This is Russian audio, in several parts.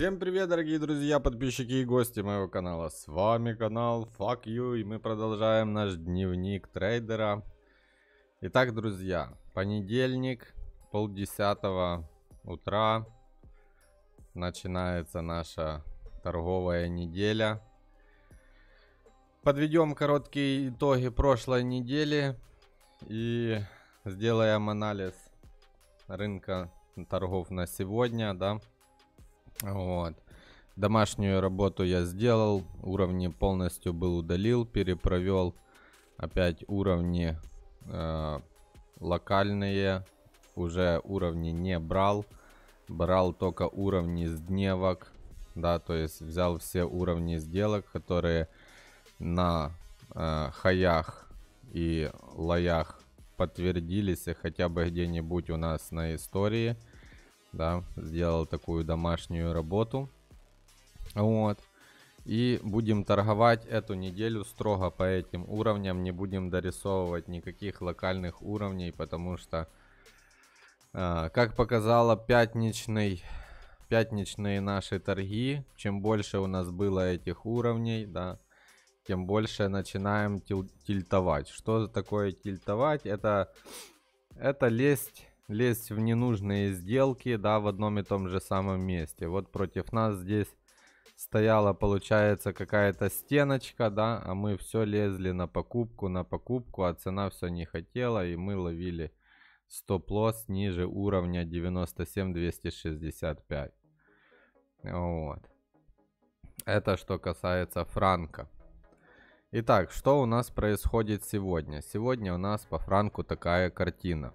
Всем привет, дорогие друзья, подписчики и гости моего канала. С вами канал Fuck You, и мы продолжаем наш дневник трейдера. Итак, друзья, понедельник, полдесятого утра. Начинается наша торговая неделя. Подведем короткие итоги прошлой недели и сделаем анализ рынка торгов на сегодня, да. Вот. Домашнюю работу я сделал, уровни полностью был удалил, перепровел опять уровни э, локальные, уже уровни не брал, брал только уровни с дневок, да, то есть взял все уровни сделок, которые на э, хаях и лоях подтвердились и хотя бы где-нибудь у нас на истории – да, сделал такую домашнюю работу. Вот. И будем торговать эту неделю строго по этим уровням, не будем дорисовывать никаких локальных уровней, потому что, а, как показала пятничный, пятничные наши торги, чем больше у нас было этих уровней, да, тем больше начинаем тил тильтовать. Что такое тильтовать? Это, это лезть лезть в ненужные сделки, да, в одном и том же самом месте. Вот против нас здесь стояла, получается, какая-то стеночка, да, а мы все лезли на покупку, на покупку, а цена все не хотела, и мы ловили стоп-лосс ниже уровня 97-265. Вот. Это что касается франка. Итак, что у нас происходит сегодня? Сегодня у нас по франку такая картина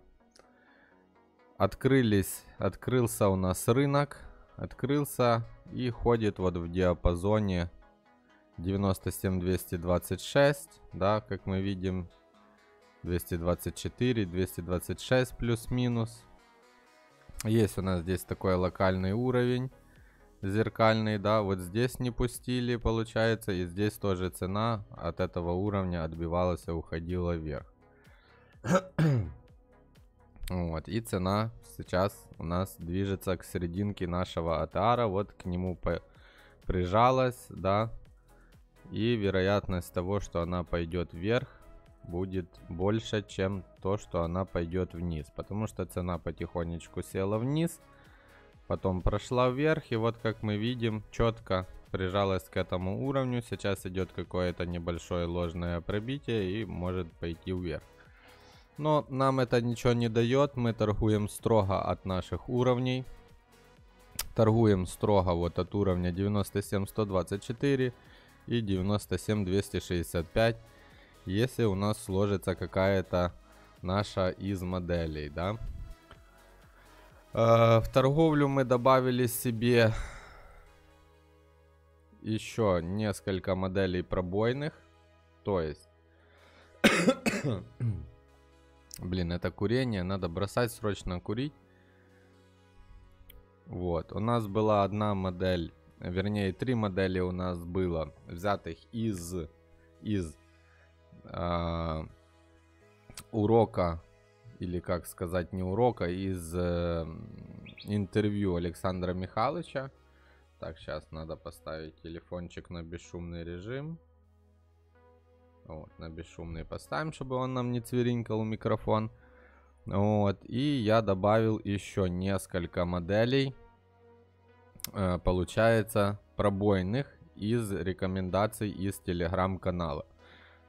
открылись, открылся у нас рынок, открылся и ходит вот в диапазоне 97-226, да, как мы видим, 224, 226 плюс-минус. Есть у нас здесь такой локальный уровень зеркальный, да, вот здесь не пустили, получается, и здесь тоже цена от этого уровня отбивалась и уходила вверх. Вот, и цена сейчас у нас движется к серединке нашего атара, вот к нему по прижалась, да, и вероятность того, что она пойдет вверх, будет больше, чем то, что она пойдет вниз. Потому что цена потихонечку села вниз, потом прошла вверх. И вот как мы видим, четко прижалась к этому уровню. Сейчас идет какое-то небольшое ложное пробитие и может пойти вверх. Но нам это ничего не дает. Мы торгуем строго от наших уровней. Торгуем строго вот от уровня 97-124 и 97-265. Если у нас сложится какая-то наша из моделей, да. Э, в торговлю мы добавили себе еще несколько моделей пробойных. То есть... Блин, это курение, надо бросать срочно курить. Вот, у нас была одна модель, вернее, три модели у нас было, взятых из, из э, урока, или как сказать, не урока, из э, интервью Александра Михайловича. Так, сейчас надо поставить телефончик на бесшумный режим. Вот, на бесшумный поставим, чтобы он нам не цверинкал микрофон. Вот, и я добавил еще несколько моделей, э, получается, пробойных из рекомендаций из телеграм-канала.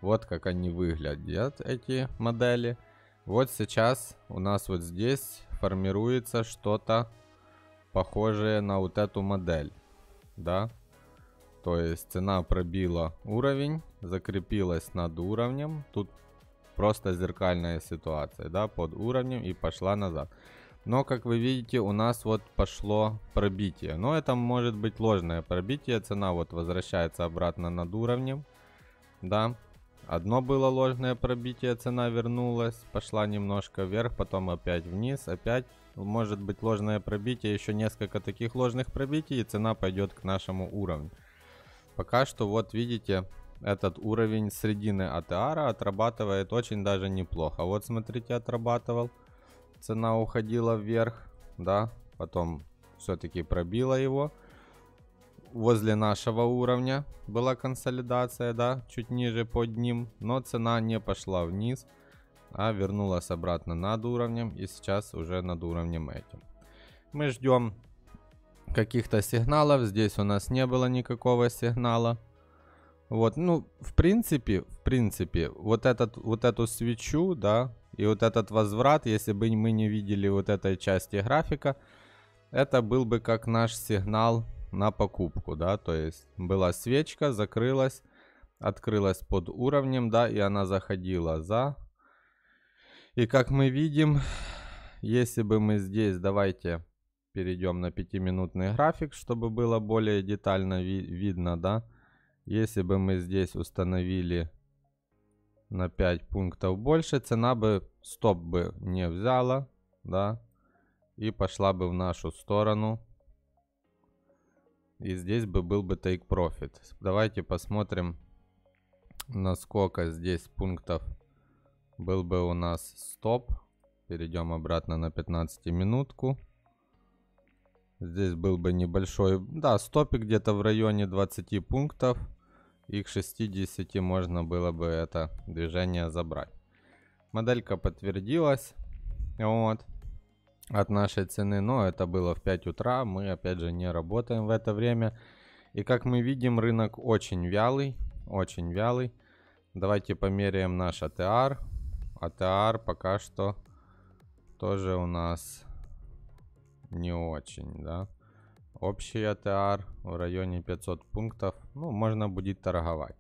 Вот как они выглядят, эти модели. Вот сейчас у нас вот здесь формируется что-то похожее на вот эту модель. Да, то есть цена пробила уровень, закрепилась над уровнем. Тут просто зеркальная ситуация, да, под уровнем и пошла назад. Но, как вы видите, у нас вот пошло пробитие. Но это может быть ложное пробитие. Цена вот возвращается обратно над уровнем. Да, одно было ложное пробитие, цена вернулась, пошла немножко вверх, потом опять вниз, опять может быть ложное пробитие, еще несколько таких ложных пробитий, и цена пойдет к нашему уровню. Пока что вот видите, этот уровень средины АТАра отрабатывает очень даже неплохо. Вот смотрите, отрабатывал. Цена уходила вверх, да, потом все-таки пробила его. Возле нашего уровня была консолидация, да, чуть ниже под ним, но цена не пошла вниз, а вернулась обратно над уровнем и сейчас уже над уровнем этим. Мы ждем каких-то сигналов. Здесь у нас не было никакого сигнала. Вот, ну, в принципе, в принципе, вот, этот, вот эту свечу, да, и вот этот возврат, если бы мы не видели вот этой части графика, это был бы как наш сигнал на покупку, да, то есть была свечка, закрылась, открылась под уровнем, да, и она заходила за. И как мы видим, если бы мы здесь, давайте перейдем на 5-минутный график, чтобы было более детально ви видно, да. Если бы мы здесь установили на 5 пунктов больше, цена бы стоп бы не взяла, да, и пошла бы в нашу сторону. И здесь бы был бы take profit. Давайте посмотрим, насколько здесь пунктов был бы у нас стоп. Перейдем обратно на 15 минутку. Здесь был бы небольшой, да, стопик где-то в районе 20 пунктов. И к 60 можно было бы это движение забрать. Моделька подтвердилась вот, от нашей цены, но это было в 5 утра. Мы опять же не работаем в это время. И как мы видим, рынок очень вялый, очень вялый. Давайте померяем наш АТР. АТР пока что тоже у нас не очень, да. Общий АТР в районе 500 пунктов, ну, можно будет торговать.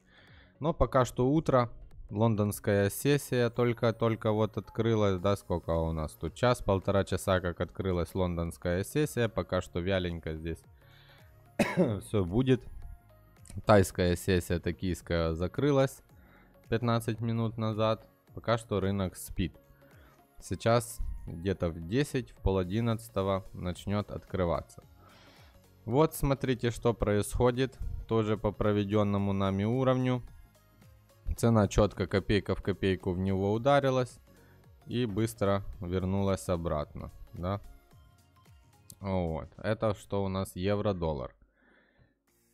Но пока что утро, лондонская сессия только-только вот открылась, да, сколько у нас тут, час, полтора часа, как открылась лондонская сессия, пока что вяленько здесь все будет. Тайская сессия токийская закрылась 15 минут назад, пока что рынок спит. Сейчас где-то в 10, в пол 11 начнет открываться. Вот смотрите, что происходит. Тоже по проведенному нами уровню. Цена четко копейка в копейку в него ударилась. И быстро вернулась обратно. Да? Вот. Это что у нас евро-доллар.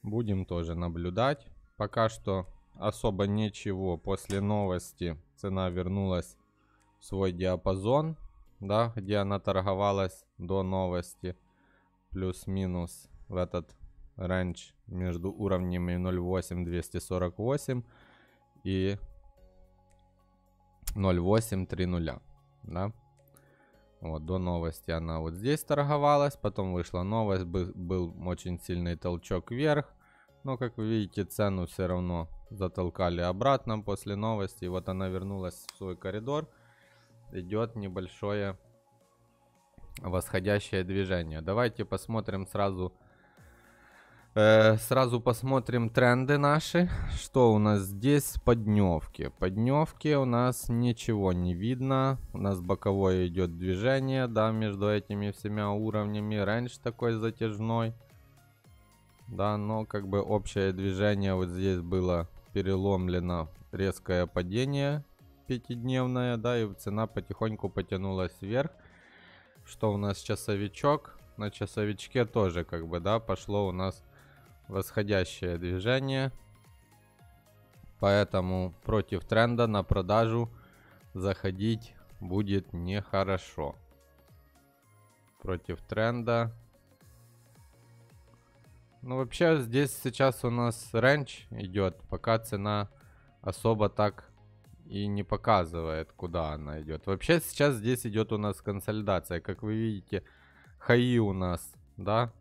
Будем тоже наблюдать. Пока что особо ничего. После новости цена вернулась в свой диапазон да, где она торговалась до новости, плюс-минус в этот рейндж между уровнями 0,8248 и 08 да. Вот, до новости она вот здесь торговалась, потом вышла новость, был очень сильный толчок вверх, но, как вы видите, цену все равно затолкали обратно после новости, и вот она вернулась в свой коридор – идет небольшое восходящее движение. Давайте посмотрим сразу, э, сразу посмотрим тренды наши. Что у нас здесь по дневке? у нас ничего не видно. У нас боковое идет движение, да, между этими всеми уровнями. Раньше такой затяжной. Да, но как бы общее движение вот здесь было переломлено резкое падение пятидневная, да, и цена потихоньку потянулась вверх. Что у нас часовичок? На часовичке тоже, как бы, да, пошло у нас восходящее движение. Поэтому против тренда на продажу заходить будет нехорошо. Против тренда ну, вообще, здесь сейчас у нас ренч идет, пока цена особо так и не показывает, куда она идет. Вообще сейчас здесь идет у нас консолидация. Как вы видите, хаи у нас, да,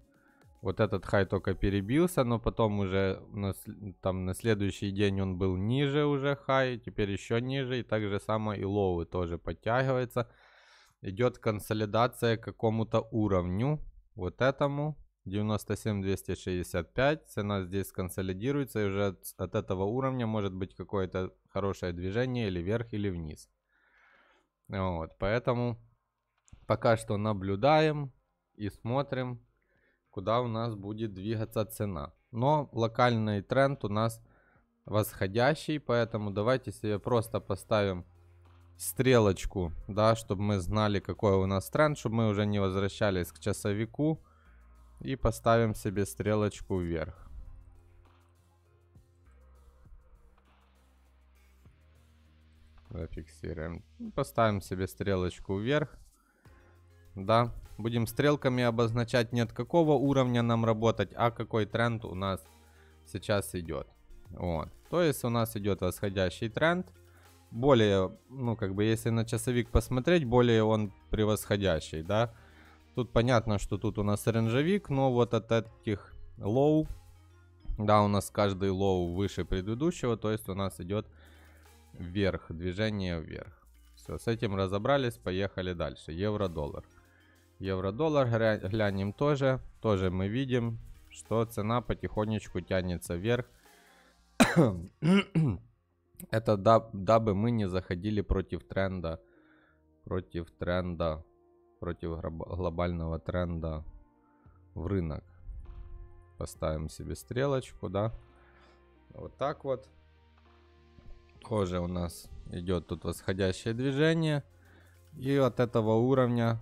вот этот хай только перебился, но потом уже на, там на следующий день он был ниже уже хай, теперь еще ниже, и так же само и лоу тоже подтягивается. Идет консолидация к какому-то уровню, вот этому, 97-265, цена здесь консолидируется, и уже от этого уровня может быть какое-то хорошее движение или вверх, или вниз. Вот, поэтому пока что наблюдаем и смотрим, куда у нас будет двигаться цена. Но локальный тренд у нас восходящий, поэтому давайте себе просто поставим стрелочку, да, чтобы мы знали, какой у нас тренд, чтобы мы уже не возвращались к часовику и поставим себе стрелочку вверх. Зафиксируем. Поставим себе стрелочку вверх. Да, будем стрелками обозначать нет какого уровня нам работать, а какой тренд у нас сейчас идет. Вот. То есть у нас идет восходящий тренд. Более, ну как бы если на часовик посмотреть, более он превосходящий, да. Тут понятно, что тут у нас ренжевик, но вот от этих лоу, да, у нас каждый лоу выше предыдущего, то есть у нас идет вверх, движение вверх. Все, с этим разобрались, поехали дальше. Евро-доллар. Евро-доллар глянем тоже. Тоже мы видим, что цена потихонечку тянется вверх. Это дабы мы не заходили против тренда. Против тренда. Против глобального тренда в рынок. Поставим себе стрелочку, да. Вот так вот тоже у нас идет тут восходящее движение. И от этого уровня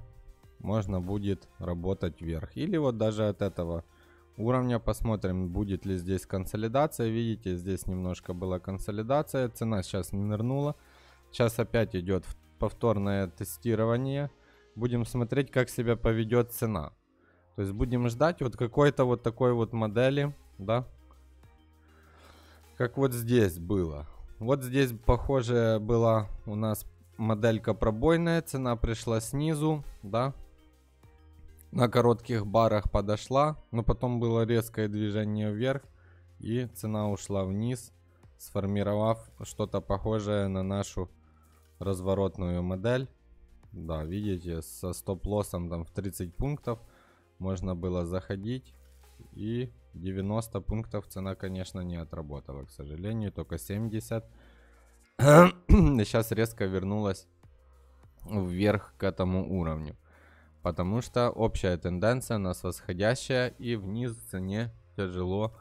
можно будет работать вверх. Или вот даже от этого уровня посмотрим, будет ли здесь консолидация. Видите, здесь немножко была консолидация, цена сейчас не нырнула. Сейчас опять идет повторное тестирование. Будем смотреть, как себя поведет цена. То есть будем ждать вот какой-то вот такой вот модели, да? Как вот здесь было. Вот здесь, похоже, была у нас моделька пробойная, цена пришла снизу, да. На коротких барах подошла, но потом было резкое движение вверх, и цена ушла вниз, сформировав что-то похожее на нашу разворотную модель. Да, видите, со стоп-лоссом там в 30 пунктов можно было заходить и 90 пунктов цена, конечно, не отработала, к сожалению, только 70. Сейчас резко вернулась вверх к этому уровню. Потому что общая тенденция у нас восходящая и вниз цене тяжело,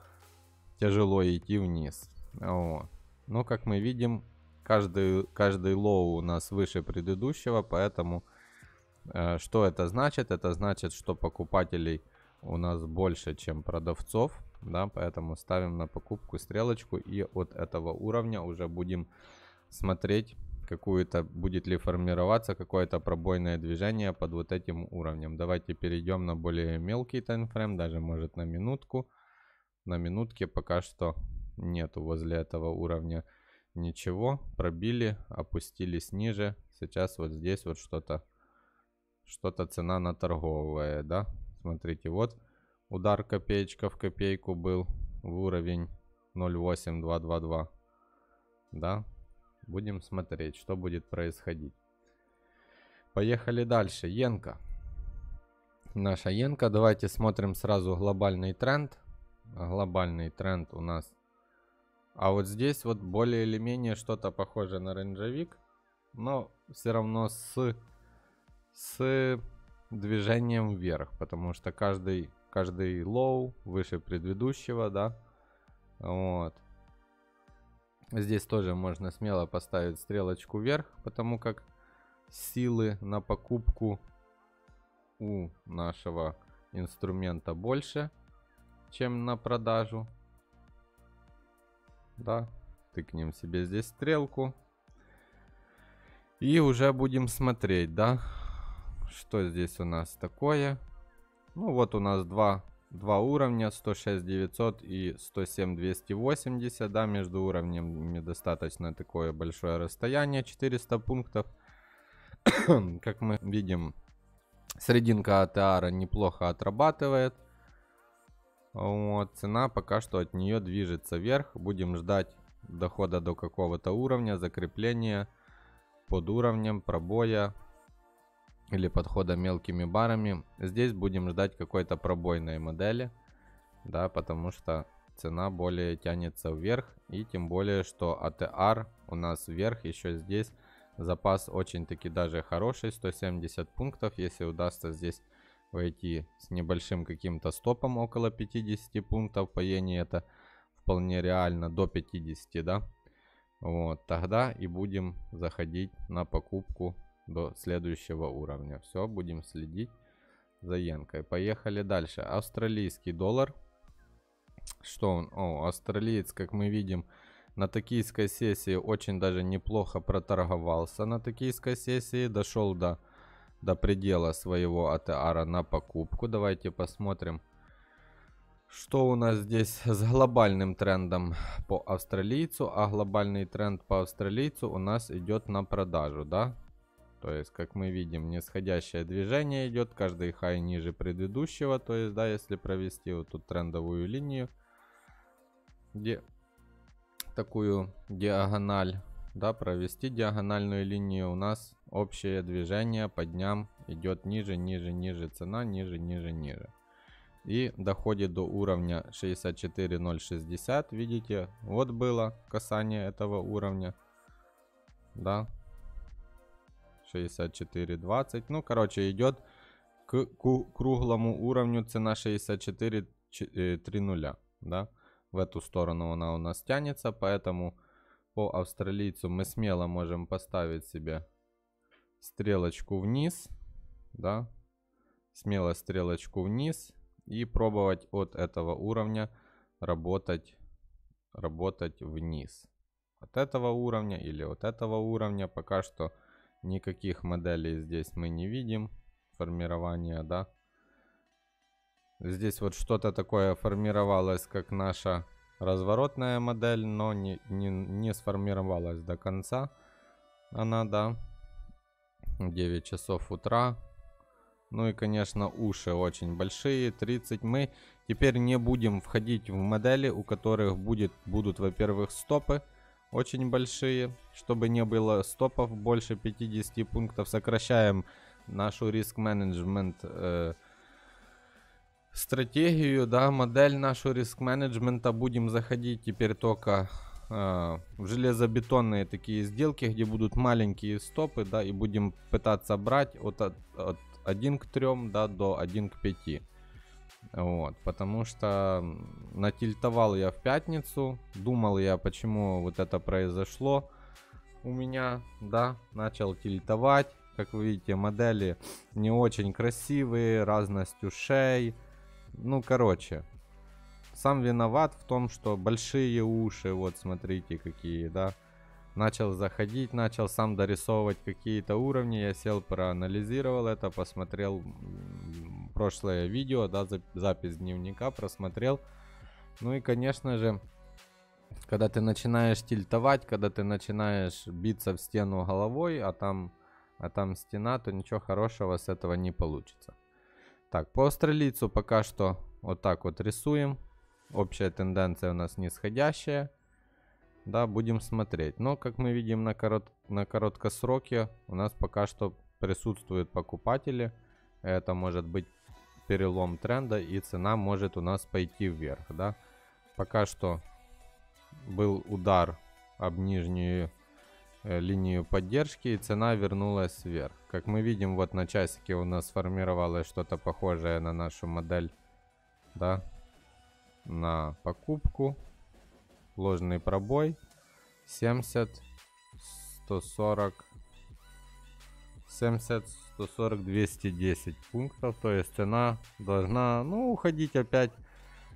тяжело идти вниз. О. Но как мы видим, каждый, каждый лоу у нас выше предыдущего, поэтому э, что это значит? Это значит, что покупателей у нас больше, чем продавцов, да, поэтому ставим на покупку стрелочку и от этого уровня уже будем смотреть, какую-то будет ли формироваться какое-то пробойное движение под вот этим уровнем. Давайте перейдем на более мелкий таймфрейм, даже может на минутку. На минутке пока что нету возле этого уровня ничего. Пробили, опустились ниже. Сейчас вот здесь вот что-то что-то цена наторговывает, да? Смотрите, вот удар копеечка в копейку был в уровень 08222. Да? Будем смотреть, что будет происходить. Поехали дальше. Йенка. Наша Йенка. Давайте смотрим сразу глобальный тренд. Глобальный тренд у нас. А вот здесь вот более или менее что-то похоже на ренджевик. Но все равно с, с движением вверх, потому что каждый, каждый лоу выше предыдущего, да, вот. Здесь тоже можно смело поставить стрелочку вверх, потому как силы на покупку у нашего инструмента больше, чем на продажу. Да, тыкнем себе здесь стрелку. И уже будем смотреть, да, что здесь у нас такое? Ну вот у нас два, два уровня, 106 900 и 107 280, да, между уровнями достаточно такое большое расстояние, 400 пунктов. как мы видим, срединка АТР неплохо отрабатывает. Вот, цена пока что от нее движется вверх. Будем ждать дохода до какого-то уровня, закрепления под уровнем пробоя или подхода мелкими барами. Здесь будем ждать какой-то пробойной модели, да, потому что цена более тянется вверх. И тем более, что АТР у нас вверх еще здесь. Запас очень-таки даже хороший, 170 пунктов. Если удастся здесь войти с небольшим каким-то стопом, около 50 пунктов по иене, это вполне реально, до 50, да. Вот, тогда и будем заходить на покупку до следующего уровня. Все, будем следить за Янкой. Поехали дальше. Австралийский доллар. Что он? О, австралиец, как мы видим, на токийской сессии очень даже неплохо проторговался. На токийской сессии дошел до, до предела своего АТР на покупку. Давайте посмотрим, что у нас здесь с глобальным трендом по австралийцу. А глобальный тренд по австралийцу у нас идет на продажу, да? То есть, как мы видим, нисходящее движение идет, каждый хай ниже предыдущего. То есть, да, если провести вот тут трендовую линию, где такую диагональ, да, провести диагональную линию, у нас общее движение по дням идет ниже, ниже, ниже цена, ниже, ниже, ниже. И доходит до уровня 64060, видите, вот было касание этого уровня, да, 64,20. Ну, короче, идет к, к круглому уровню цена 64,30, э, да? В эту сторону она у нас тянется, поэтому по австралийцу мы смело можем поставить себе стрелочку вниз, да? Смело стрелочку вниз и пробовать от этого уровня работать, работать вниз. От этого уровня или от этого уровня пока что Никаких моделей здесь мы не видим. Формирования, да. Здесь вот что-то такое формировалось, как наша разворотная модель, но не, не, не сформировалась до конца. Она, да. 9 часов утра. Ну и, конечно, уши очень большие, 30. Мы теперь не будем входить в модели, у которых будет, будут, во-первых, стопы очень большие, чтобы не было стопов больше 50 пунктов. Сокращаем нашу риск-менеджмент э, стратегию, да, модель нашего риск-менеджмента. Будем заходить теперь только э, в железобетонные такие сделки, где будут маленькие стопы, да, и будем пытаться брать от, от, от 1 к 3, да, до 1 к 5. Вот, потому что натильтовал я в пятницу, думал я, почему вот это произошло у меня, да, начал тильтовать. Как вы видите, модели не очень красивые, разность ушей. Ну, короче, сам виноват в том, что большие уши, вот смотрите какие, да. Начал заходить, начал сам дорисовывать какие-то уровни. Я сел, проанализировал это, посмотрел прошлое видео, да, запись дневника просмотрел. Ну и, конечно же, когда ты начинаешь тильтовать, когда ты начинаешь биться в стену головой, а там, а там стена, то ничего хорошего с этого не получится. Так, по австралийцу пока что вот так вот рисуем. Общая тенденция у нас нисходящая. Да, будем смотреть. Но, как мы видим, на, корот... на короткосроке у нас пока что присутствуют покупатели. Это может быть перелом тренда и цена может у нас пойти вверх, да. Пока что был удар об нижнюю э, линию поддержки и цена вернулась вверх. Как мы видим, вот на часике у нас сформировалось что-то похожее на нашу модель, да, на покупку, ложный пробой, 70, 140, 70, 140-210 пунктов. То есть цена должна ну, уходить опять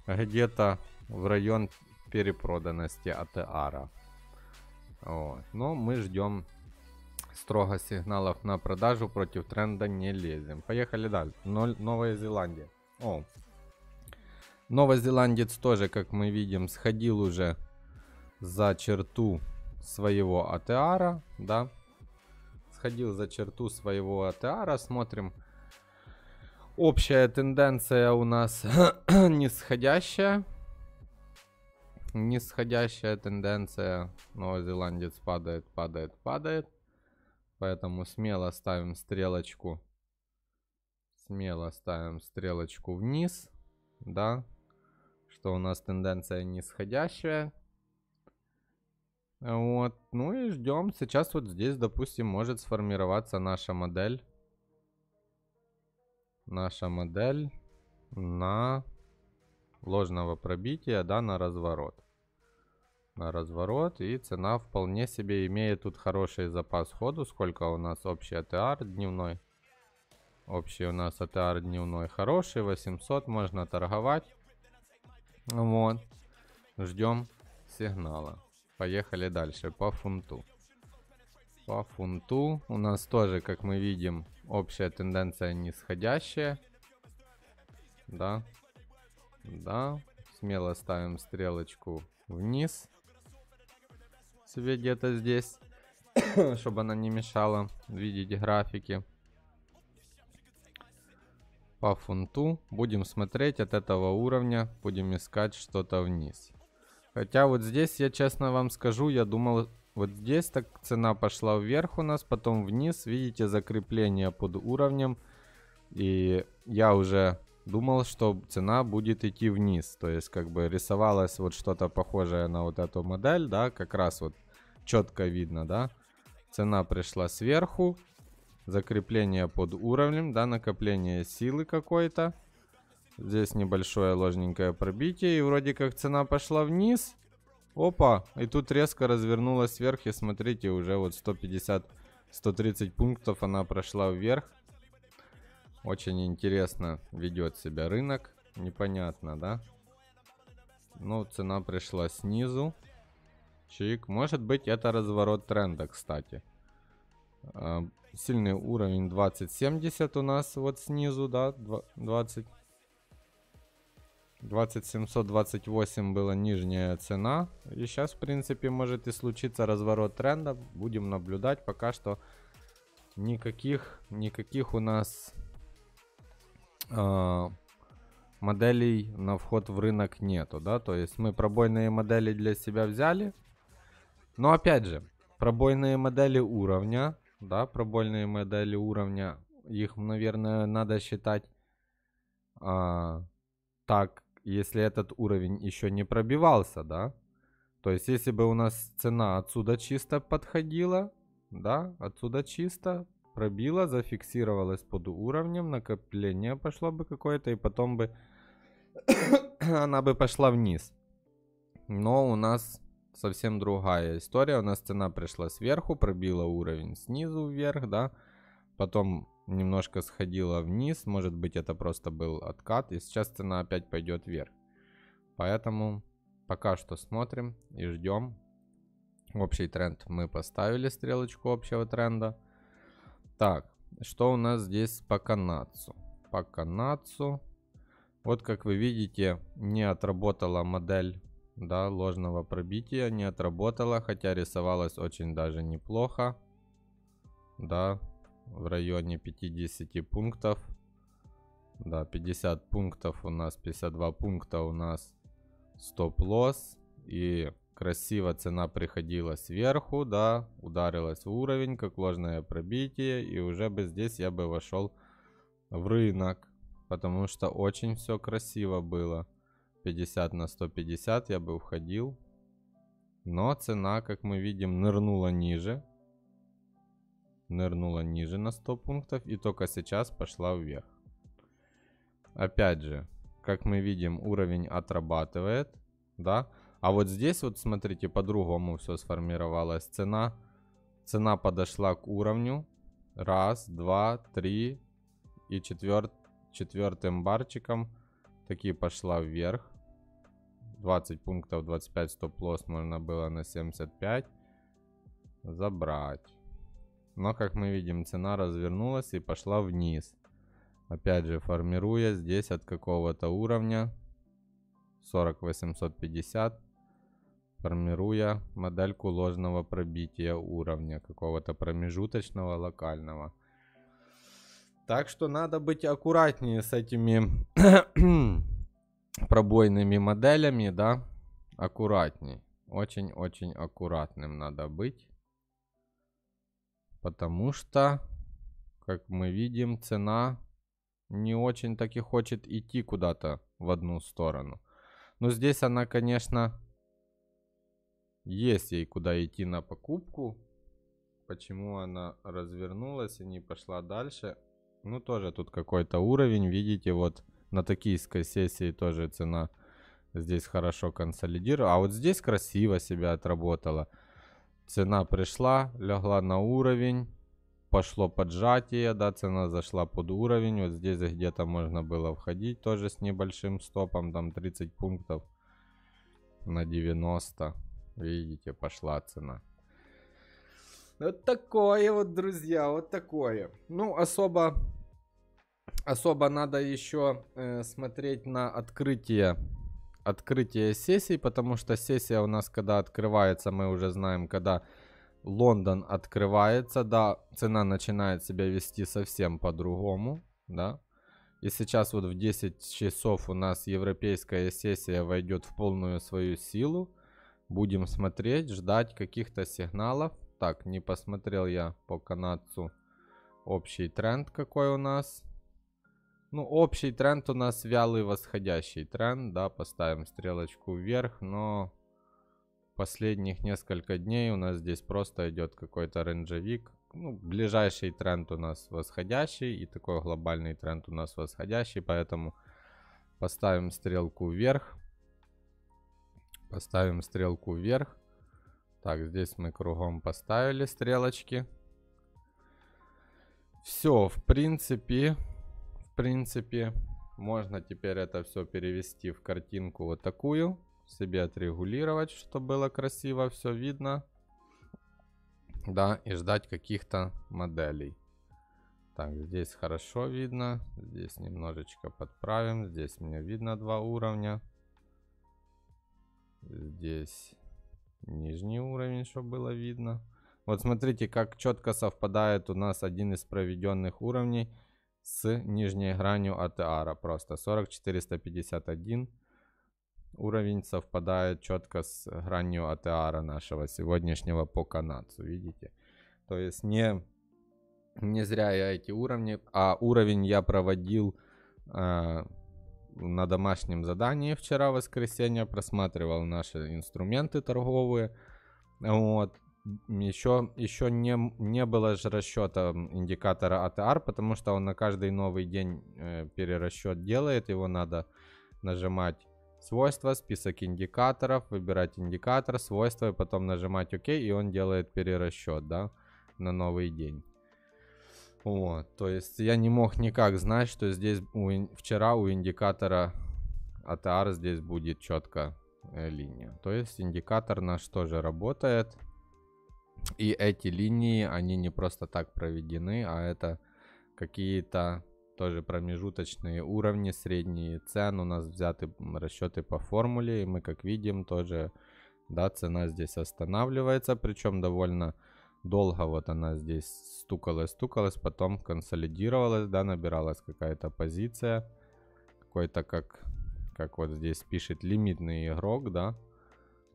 где-то в район перепроданности АТРа. Вот. Но мы ждем строго сигналов на продажу, против тренда не лезем. Поехали дальше. Ноль, Новая Зеландия. О. Новозеландец тоже, как мы видим, сходил уже за черту своего АТРа, да, сходил за черту своего ата. А, рассмотрим Общая тенденция у нас нисходящая. Нисходящая тенденция. Новозеландец падает, падает, падает. Поэтому смело ставим стрелочку. Смело ставим стрелочку вниз. Да. Что у нас тенденция нисходящая. Вот, ну и ждем. Сейчас вот здесь, допустим, может сформироваться наша модель. Наша модель на ложного пробития, да, на разворот. На разворот. И цена вполне себе имеет тут хороший запас ходу. Сколько у нас общий АТР дневной? Общий у нас АТР дневной хороший. 800 можно торговать. Вот. Ждем сигнала. Поехали дальше по фунту. По фунту у нас тоже, как мы видим, общая тенденция нисходящая. Да. Да. Смело ставим стрелочку вниз. Себе где-то здесь. чтобы она не мешала видеть графики. По фунту будем смотреть от этого уровня. Будем искать что-то вниз. Хотя вот здесь, я честно вам скажу, я думал, вот здесь так цена пошла вверх у нас, потом вниз. Видите, закрепление под уровнем. И я уже думал, что цена будет идти вниз. То есть как бы рисовалось вот что-то похожее на вот эту модель, да, как раз вот четко видно, да. Цена пришла сверху, закрепление под уровнем, да, накопление силы какой-то. Здесь небольшое ложненькое пробитие. И вроде как цена пошла вниз. Опа! И тут резко развернулась вверх. И смотрите, уже вот 150-130 пунктов она прошла вверх. Очень интересно ведет себя рынок. Непонятно, да? Ну, цена пришла снизу. Чик. Может быть, это разворот тренда, кстати. Э, сильный уровень 2070 у нас вот снизу, да? 20. 2728 была нижняя цена. И сейчас, в принципе, может и случиться разворот тренда. Будем наблюдать. Пока что никаких, никаких у нас э, моделей на вход в рынок нету. Да? То есть мы пробойные модели для себя взяли. Но опять же, пробойные модели уровня. Да, пробойные модели уровня. Их, наверное, надо считать... Э, так если этот уровень еще не пробивался, да? То есть, если бы у нас цена отсюда чисто подходила, да, отсюда чисто, пробила, зафиксировалась под уровнем, накопление пошло бы какое-то, и потом бы она бы пошла вниз. Но у нас совсем другая история. У нас цена пришла сверху, пробила уровень снизу вверх, да, потом немножко сходила вниз. Может быть, это просто был откат. И сейчас цена опять пойдет вверх. Поэтому пока что смотрим и ждем. Общий тренд мы поставили, стрелочку общего тренда. Так, что у нас здесь по канадцу? По канадцу. Вот как вы видите, не отработала модель да, ложного пробития, не отработала, хотя рисовалась очень даже неплохо. Да, в районе 50 пунктов. Да, 50 пунктов у нас, 52 пункта у нас стоп-лосс. И красиво цена приходила сверху, да, ударилась в уровень, как ложное пробитие. И уже бы здесь я бы вошел в рынок, потому что очень все красиво было. 50 на 150 я бы входил. Но цена, как мы видим, нырнула ниже нырнула ниже на 100 пунктов и только сейчас пошла вверх. Опять же, как мы видим, уровень отрабатывает, да. А вот здесь вот, смотрите, по-другому все сформировалось. Цена, цена подошла к уровню. Раз, два, три и четвер... четвертым барчиком таки пошла вверх. 20 пунктов, 25 стоп-лосс можно было на 75 забрать. Но, как мы видим, цена развернулась и пошла вниз. Опять же, формируя здесь от какого-то уровня 4850, формируя модельку ложного пробития уровня, какого-то промежуточного, локального. Так что надо быть аккуратнее с этими пробойными моделями, да, аккуратней. Очень-очень аккуратным надо быть. Потому что, как мы видим, цена не очень таки хочет идти куда-то в одну сторону. Но здесь она, конечно, есть ей куда идти на покупку. Почему она развернулась и не пошла дальше? Ну, тоже тут какой-то уровень. Видите, вот на токийской сессии тоже цена здесь хорошо консолидировала. А вот здесь красиво себя отработала. Цена пришла, легла на уровень. Пошло поджатие, да, цена зашла под уровень. Вот здесь где-то можно было входить тоже с небольшим стопом. Там 30 пунктов на 90. Видите, пошла цена. Вот такое вот, друзья, вот такое. Ну, особо, особо надо еще э, смотреть на открытие открытие сессий, потому что сессия у нас, когда открывается, мы уже знаем, когда Лондон открывается, да, цена начинает себя вести совсем по-другому, да. И сейчас вот в 10 часов у нас европейская сессия войдет в полную свою силу. Будем смотреть, ждать каких-то сигналов. Так, не посмотрел я по канадцу общий тренд какой у нас. Ну, общий тренд у нас вялый восходящий тренд, да, поставим стрелочку вверх, но последних несколько дней у нас здесь просто идет какой-то ренджевик. Ну, ближайший тренд у нас восходящий и такой глобальный тренд у нас восходящий, поэтому поставим стрелку вверх. Поставим стрелку вверх. Так, здесь мы кругом поставили стрелочки. Все, в принципе, принципе. Можно теперь это все перевести в картинку вот такую. Себе отрегулировать, чтобы было красиво, все видно. Да, и ждать каких-то моделей. Так, здесь хорошо видно. Здесь немножечко подправим. Здесь мне видно два уровня. Здесь нижний уровень, чтобы было видно. Вот смотрите, как четко совпадает у нас один из проведенных уровней с нижней гранью АТР. Просто 4451 уровень совпадает четко с гранью АТР нашего сегодняшнего по канадцу. Видите? То есть не, не зря я эти уровни, а уровень я проводил э, на домашнем задании вчера, воскресенье, просматривал наши инструменты торговые. Вот еще, еще не, не было же расчета индикатора АТР, потому что он на каждый новый день э, перерасчет делает, его надо нажимать свойства, список индикаторов, выбирать индикатор, свойства, и потом нажимать ОК, и он делает перерасчет, да, на новый день. О, то есть я не мог никак знать, что здесь у, вчера у индикатора АТР здесь будет четко э, линия. То есть индикатор наш тоже работает. И эти линии, они не просто так проведены, а это какие-то тоже промежуточные уровни, средние цены У нас взяты расчеты по формуле, и мы, как видим, тоже, да, цена здесь останавливается, причем довольно долго вот она здесь стукалась, стукалась, потом консолидировалась, да, набиралась какая-то позиция, какой-то, как, как вот здесь пишет, лимитный игрок, да,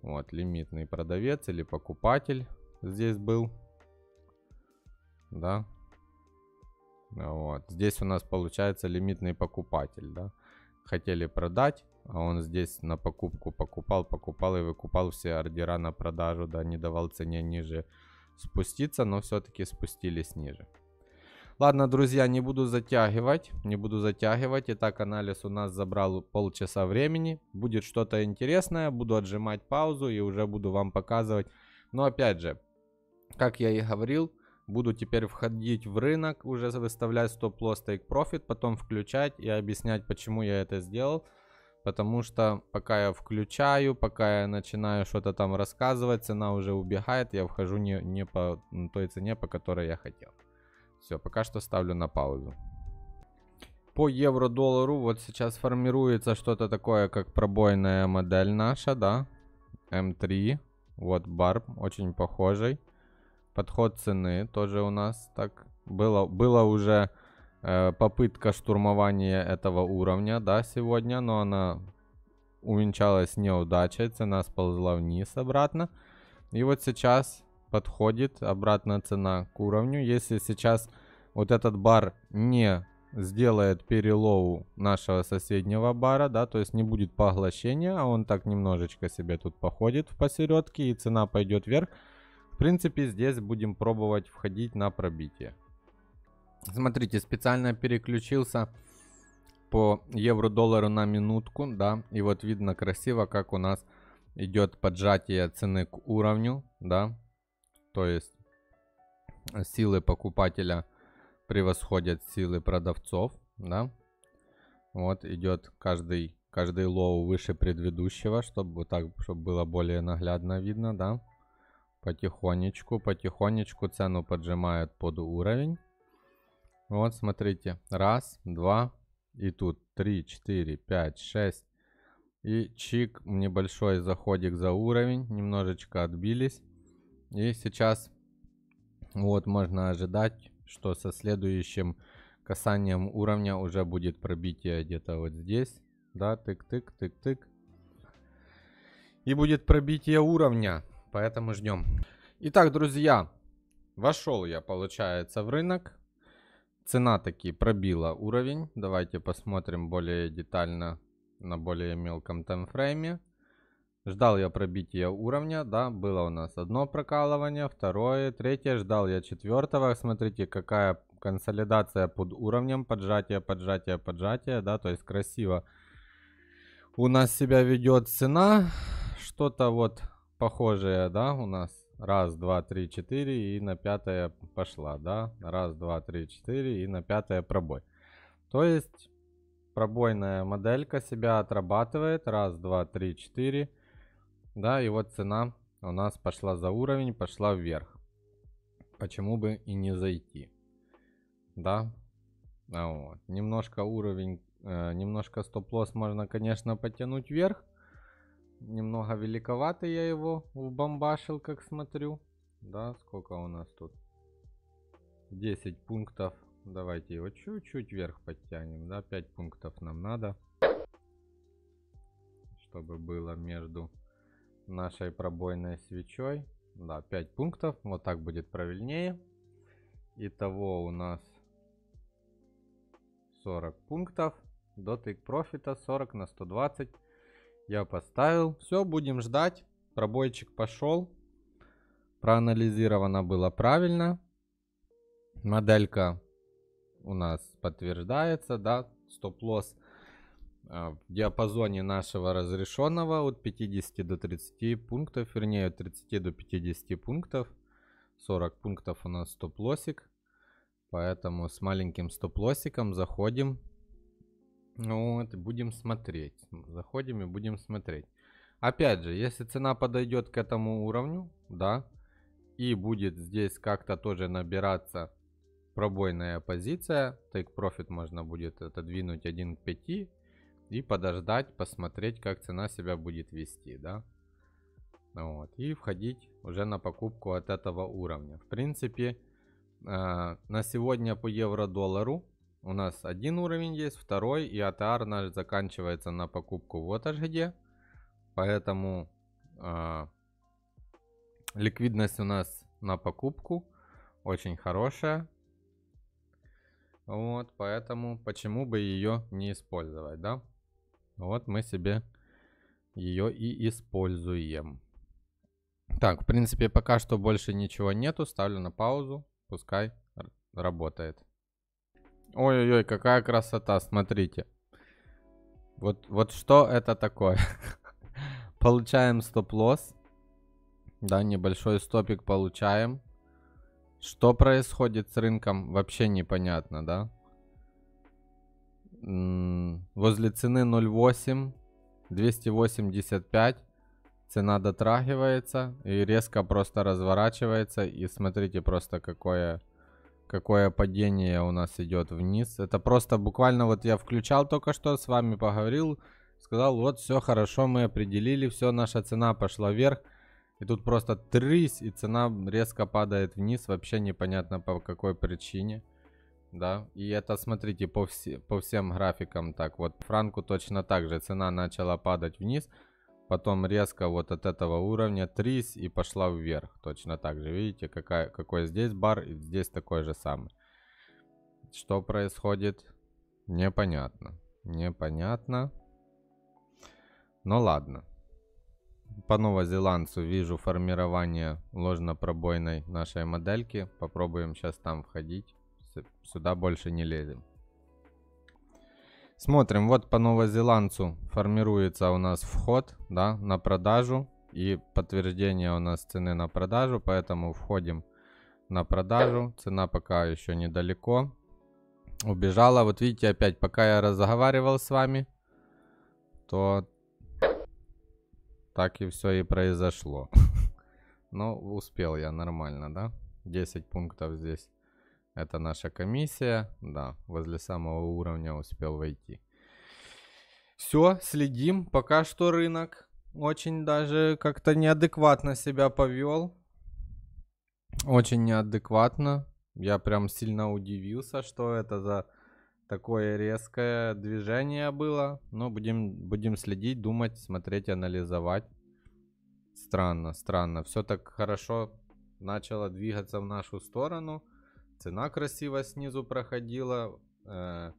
вот, лимитный продавец или покупатель, здесь был. Да. Вот. Здесь у нас получается лимитный покупатель, да. Хотели продать, а он здесь на покупку покупал, покупал и выкупал все ордера на продажу, да, не давал цене ниже спуститься, но все-таки спустились ниже. Ладно, друзья, не буду затягивать, не буду затягивать. Итак, анализ у нас забрал полчаса времени. Будет что-то интересное, буду отжимать паузу и уже буду вам показывать. Но опять же, как я и говорил, буду теперь входить в рынок, уже выставлять стоп-лосс, тейк-профит, потом включать и объяснять, почему я это сделал. Потому что пока я включаю, пока я начинаю что-то там рассказывать, цена уже убегает, я вхожу не, не по той цене, по которой я хотел. Все, пока что ставлю на паузу. По евро-доллару вот сейчас формируется что-то такое, как пробойная модель наша, да? М3, вот барб, очень похожий. Подход цены тоже у нас так было, было уже э, попытка штурмования этого уровня, да, сегодня, но она увенчалась неудачей, цена сползла вниз обратно. И вот сейчас подходит обратно цена к уровню. Если сейчас вот этот бар не сделает перелоу нашего соседнего бара, да, то есть не будет поглощения, а он так немножечко себе тут походит в посередке и цена пойдет вверх, в принципе, здесь будем пробовать входить на пробитие. Смотрите, специально переключился по евро-доллару на минутку, да, и вот видно красиво, как у нас идет поджатие цены к уровню, да, то есть силы покупателя превосходят силы продавцов, да, вот идет каждый, каждый лоу выше предыдущего, чтобы так, чтобы было более наглядно видно, да, потихонечку, потихонечку цену поджимают под уровень. Вот, смотрите, раз, два, и тут три, четыре, пять, шесть. И чик, небольшой заходик за уровень, немножечко отбились. И сейчас вот можно ожидать, что со следующим касанием уровня уже будет пробитие где-то вот здесь. Да, тык-тык, тык-тык. И будет пробитие уровня поэтому ждем. Итак, друзья, вошел я, получается, в рынок. Цена таки пробила уровень. Давайте посмотрим более детально на более мелком таймфрейме. Ждал я пробития уровня, да, было у нас одно прокалывание, второе, третье, ждал я четвертого. Смотрите, какая консолидация под уровнем, поджатие, поджатие, поджатие, да, то есть красиво у нас себя ведет цена. Что-то вот похожая, да, у нас. Раз, два, три, четыре и на пятая пошла, да. Раз, два, три, четыре и на пятая пробой. То есть пробойная моделька себя отрабатывает. Раз, два, три, четыре. Да, и вот цена у нас пошла за уровень, пошла вверх. Почему бы и не зайти? Да. А вот. Немножко уровень, э, немножко стоп-лосс можно, конечно, подтянуть вверх. Немного великовато я его убомбашил, как смотрю. Да, сколько у нас тут? 10 пунктов. Давайте его чуть-чуть вверх подтянем, да, 5 пунктов нам надо. Чтобы было между нашей пробойной свечой. Да, 5 пунктов, вот так будет правильнее. Итого у нас 40 пунктов. Дотык профита 40 на 120. Я поставил. Все, будем ждать. Пробойчик пошел. Проанализировано было правильно. Моделька у нас подтверждается, да, стоп-лосс э, в диапазоне нашего разрешенного от 50 до 30 пунктов, вернее от 30 до 50 пунктов. 40 пунктов у нас стоп-лосик. Поэтому с маленьким стоп-лосиком заходим ну, это будем смотреть. Заходим и будем смотреть. Опять же, если цена подойдет к этому уровню, да, и будет здесь как-то тоже набираться пробойная позиция, take profit можно будет отодвинуть 1 к 5 и подождать, посмотреть, как цена себя будет вести, да. Вот, и входить уже на покупку от этого уровня. В принципе, э, на сегодня по евро-доллару у нас один уровень есть, второй, и атар наш заканчивается на покупку вот аж Поэтому э, ликвидность у нас на покупку очень хорошая. Вот, поэтому почему бы ее не использовать, да? Вот мы себе ее и используем. Так, в принципе, пока что больше ничего нету. Ставлю на паузу, пускай работает. Ой-ой-ой, какая красота, смотрите. Вот, вот что это такое? получаем стоп-лосс. Да, небольшой стопик получаем. Что происходит с рынком, вообще непонятно, да? Возле цены 0.8, 285. Цена дотрагивается и резко просто разворачивается. И смотрите просто какое какое падение у нас идет вниз. Это просто буквально вот я включал только что, с вами поговорил, сказал, вот все хорошо, мы определили, все, наша цена пошла вверх. И тут просто трись, и цена резко падает вниз, вообще непонятно по какой причине. Да, и это, смотрите, по, все, по всем графикам так. Вот франку точно так же цена начала падать вниз. Потом резко вот от этого уровня трис и пошла вверх. Точно так же. Видите, какая, какой здесь бар и здесь такой же самый. Что происходит? Непонятно. Непонятно. Но ну ладно. По новозеландцу вижу формирование ложнопробойной нашей модельки. Попробуем сейчас там входить. Сюда больше не лезем. Смотрим, вот по новозеландцу формируется у нас вход да, на продажу и подтверждение у нас цены на продажу, поэтому входим на продажу. Цена пока еще недалеко. Убежала. Вот видите, опять, пока я разговаривал с вами, то так и все и произошло. Но ну, успел я нормально, да? 10 пунктов здесь. Это наша комиссия. Да, возле самого уровня успел войти. Все, следим. Пока что рынок очень даже как-то неадекватно себя повел. Очень неадекватно. Я прям сильно удивился, что это за такое резкое движение было. Но будем, будем следить, думать, смотреть, анализовать. Странно, странно. Все так хорошо начало двигаться в нашу сторону. Цена красиво снизу проходила. Э,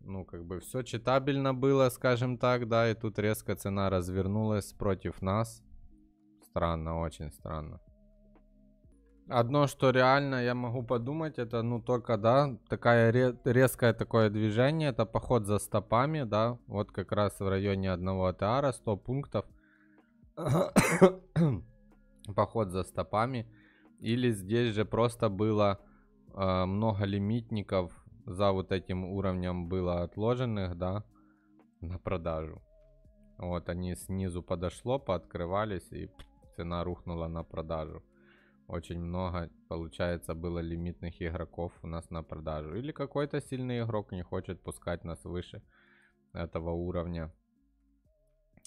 ну, как бы все читабельно было, скажем так, да, и тут резко цена развернулась против нас. Странно, очень странно. Одно, что реально я могу подумать, это, ну, только, да, такая резкое такое движение, это поход за стопами, да, вот как раз в районе одного АТРа, 100 пунктов. поход за стопами. Или здесь же просто было э, много лимитников за вот этим уровнем было отложенных, да, на продажу. Вот они снизу подошло, пооткрывались и цена рухнула на продажу. Очень много, получается, было лимитных игроков у нас на продажу. Или какой-то сильный игрок не хочет пускать нас выше этого уровня.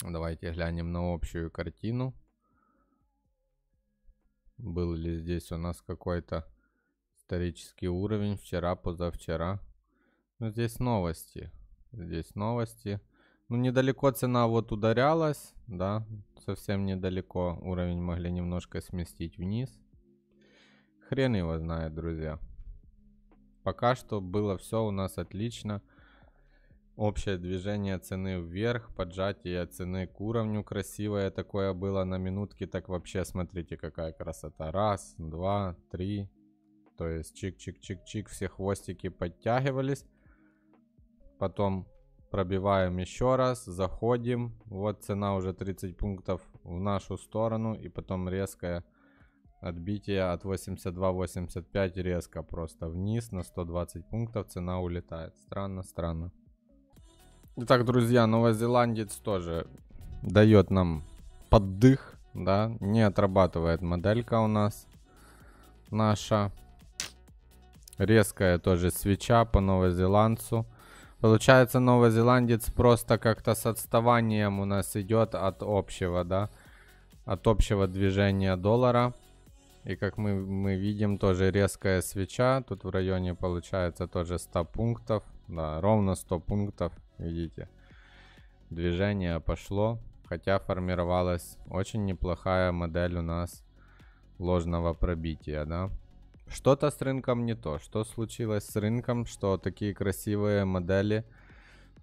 Давайте глянем на общую картину. Был ли здесь у нас какой-то исторический уровень вчера, позавчера? Но ну, здесь новости. Здесь новости. Ну, недалеко цена вот ударялась, да, совсем недалеко. Уровень могли немножко сместить вниз. Хрен его знает, друзья. Пока что было все у нас отлично. Общее движение цены вверх, поджатие цены к уровню красивое такое было на минутке. Так вообще, смотрите, какая красота. Раз, два, три. То есть чик-чик-чик-чик, все хвостики подтягивались. Потом пробиваем еще раз, заходим. Вот цена уже 30 пунктов в нашу сторону. И потом резкое отбитие от 82.85 резко просто вниз на 120 пунктов. Цена улетает. Странно, странно. Итак, друзья, новозеландец тоже дает нам поддых, да, не отрабатывает моделька у нас наша. Резкая тоже свеча по новозеландцу. Получается, новозеландец просто как-то с отставанием у нас идет от общего, да, от общего движения доллара. И как мы, мы видим, тоже резкая свеча. Тут в районе получается тоже 100 пунктов. Да, ровно 100 пунктов. Видите, движение пошло, хотя формировалась очень неплохая модель у нас ложного пробития, да. Что-то с рынком не то. Что случилось с рынком, что такие красивые модели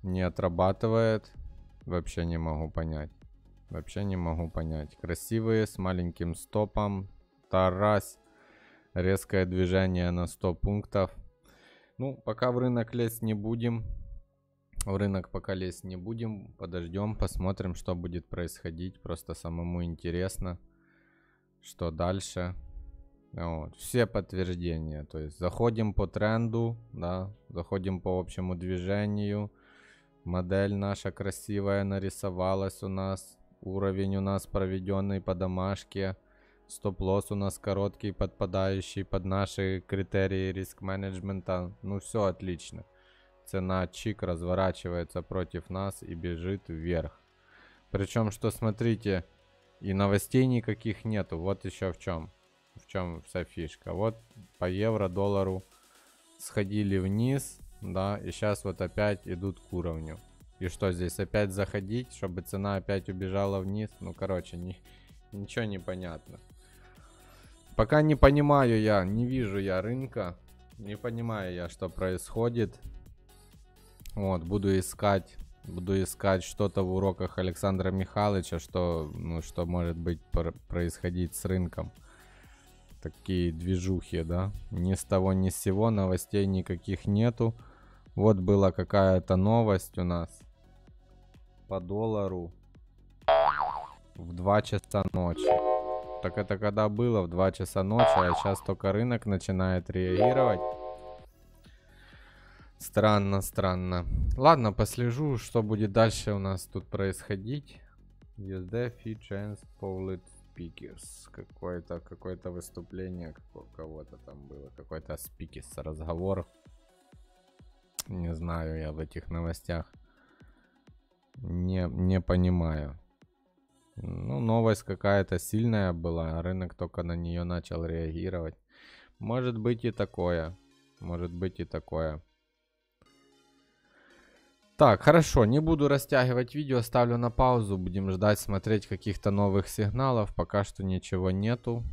не отрабатывает, вообще не могу понять. Вообще не могу понять. Красивые, с маленьким стопом, Тарас, резкое движение на 100 пунктов. Ну, пока в рынок лезть не будем, в рынок пока лезть не будем, подождем, посмотрим, что будет происходить. Просто самому интересно, что дальше. Вот. Все подтверждения, то есть заходим по тренду, да, заходим по общему движению. Модель наша красивая нарисовалась у нас. Уровень у нас проведенный по домашке. Стоп-лосс у нас короткий, подпадающий под наши критерии риск-менеджмента. Ну все отлично. Цена Чик разворачивается против нас и бежит вверх. Причем, что смотрите, и новостей никаких нету. Вот еще в чем. В чем вся фишка. Вот по евро-доллару сходили вниз, да, и сейчас вот опять идут к уровню. И что здесь, опять заходить, чтобы цена опять убежала вниз? Ну, короче, не, ничего не понятно. Пока не понимаю я, не вижу я рынка, не понимаю я, что происходит. Вот, буду искать, буду искать что-то в уроках Александра Михайловича, что, ну, что может быть происходить с рынком. Такие движухи, да. Ни с того, ни с сего, новостей никаких нету. Вот была какая-то новость у нас по доллару в 2 часа ночи. Так это когда было в 2 часа ночи, а сейчас только рынок начинает реагировать. Странно, странно. Ладно, послежу, что будет дальше у нас тут происходить. USD Features Paulet Speakers. Какое-то какое то выступление кого-то там было. Какой-то спикис разговор. Не знаю я в этих новостях. Не, не понимаю. Ну, новость какая-то сильная была. Рынок только на нее начал реагировать. Может быть и такое. Может быть и такое. Так, хорошо, не буду растягивать видео, ставлю на паузу, будем ждать, смотреть каких-то новых сигналов, пока что ничего нету.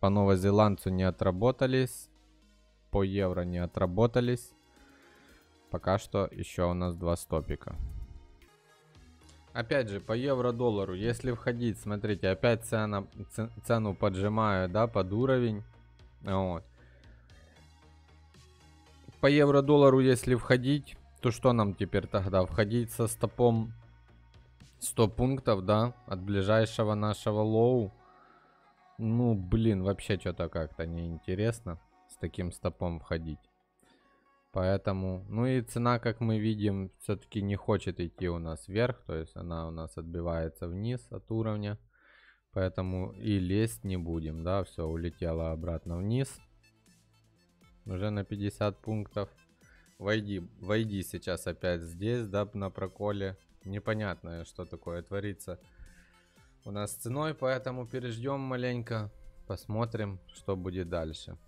По новозеландцу не отработались, по евро не отработались. Пока что еще у нас два стопика. Опять же, по евро-доллару, если входить, смотрите, опять цена, цену поджимаю, да, под уровень. Вот. По евро-доллару, если входить, то что нам теперь тогда? Входить со стопом 100 пунктов, да? От ближайшего нашего лоу. Ну, блин, вообще что-то как-то неинтересно с таким стопом входить. Поэтому, ну и цена, как мы видим, все-таки не хочет идти у нас вверх. То есть она у нас отбивается вниз от уровня. Поэтому и лезть не будем, да? Все, улетела обратно вниз. Уже на 50 пунктов. Войди, войди сейчас опять здесь, да, на проколе. Непонятно, что такое творится у нас с ценой, поэтому переждем маленько, посмотрим, что будет дальше.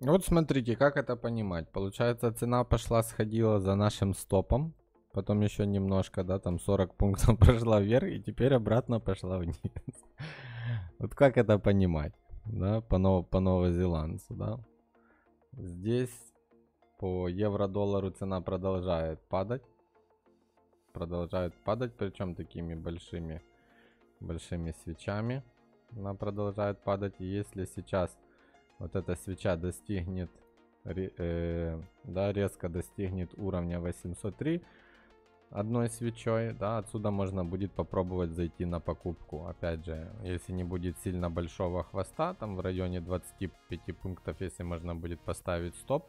Ну вот смотрите, как это понимать. Получается, цена пошла, сходила за нашим стопом, потом еще немножко, да, там 40 пунктов прошла вверх, и теперь обратно пошла вниз. Вот как это понимать, да, по, нов, по новозеландцу, да. Здесь по евро-доллару цена продолжает падать. Продолжает падать, причем такими большими, большими свечами. Она продолжает падать. И если сейчас вот эта свеча достигнет, э, да, резко достигнет уровня 803 одной свечой, да, отсюда можно будет попробовать зайти на покупку. Опять же, если не будет сильно большого хвоста, там в районе 25 пунктов, если можно будет поставить стоп,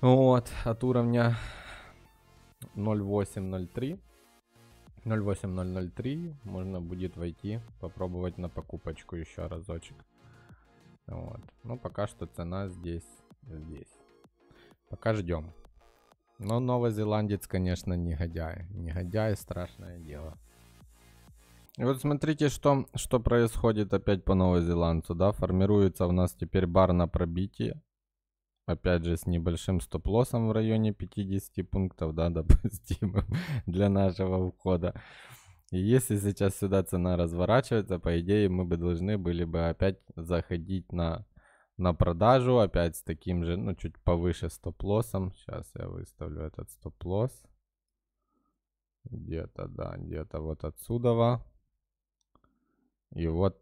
вот, от уровня 0.8.03. 0.8.003 можно будет войти, попробовать на покупочку еще разочек. Вот. Но ну, пока что цена здесь, здесь. Пока ждем. Но новозеландец, конечно, негодяй. Негодяй, страшное дело. И вот смотрите, что, что происходит опять по новозеландцу, да, формируется у нас теперь бар на пробитие опять же, с небольшим стоп-лоссом в районе 50 пунктов, да, допустим, для нашего входа. И если сейчас сюда цена разворачивается, по идее, мы бы должны были бы опять заходить на, на продажу, опять с таким же, ну, чуть повыше стоп-лоссом. Сейчас я выставлю этот стоп-лосс. Где-то, да, где-то вот отсюда. И вот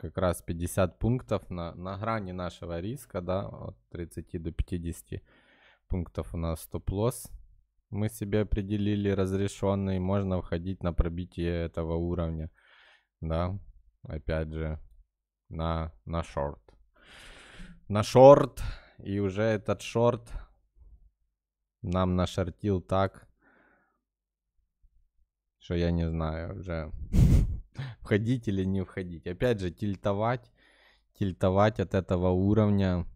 как раз 50 пунктов на, на грани нашего риска, да, от 30 до 50 пунктов у нас стоп-лосс. Мы себе определили разрешенный, можно входить на пробитие этого уровня, да, опять же, на, на шорт. На шорт, и уже этот шорт нам нашортил так, что я не знаю уже. входить или не входить. Опять же, тильтовать, тильтовать от этого уровня,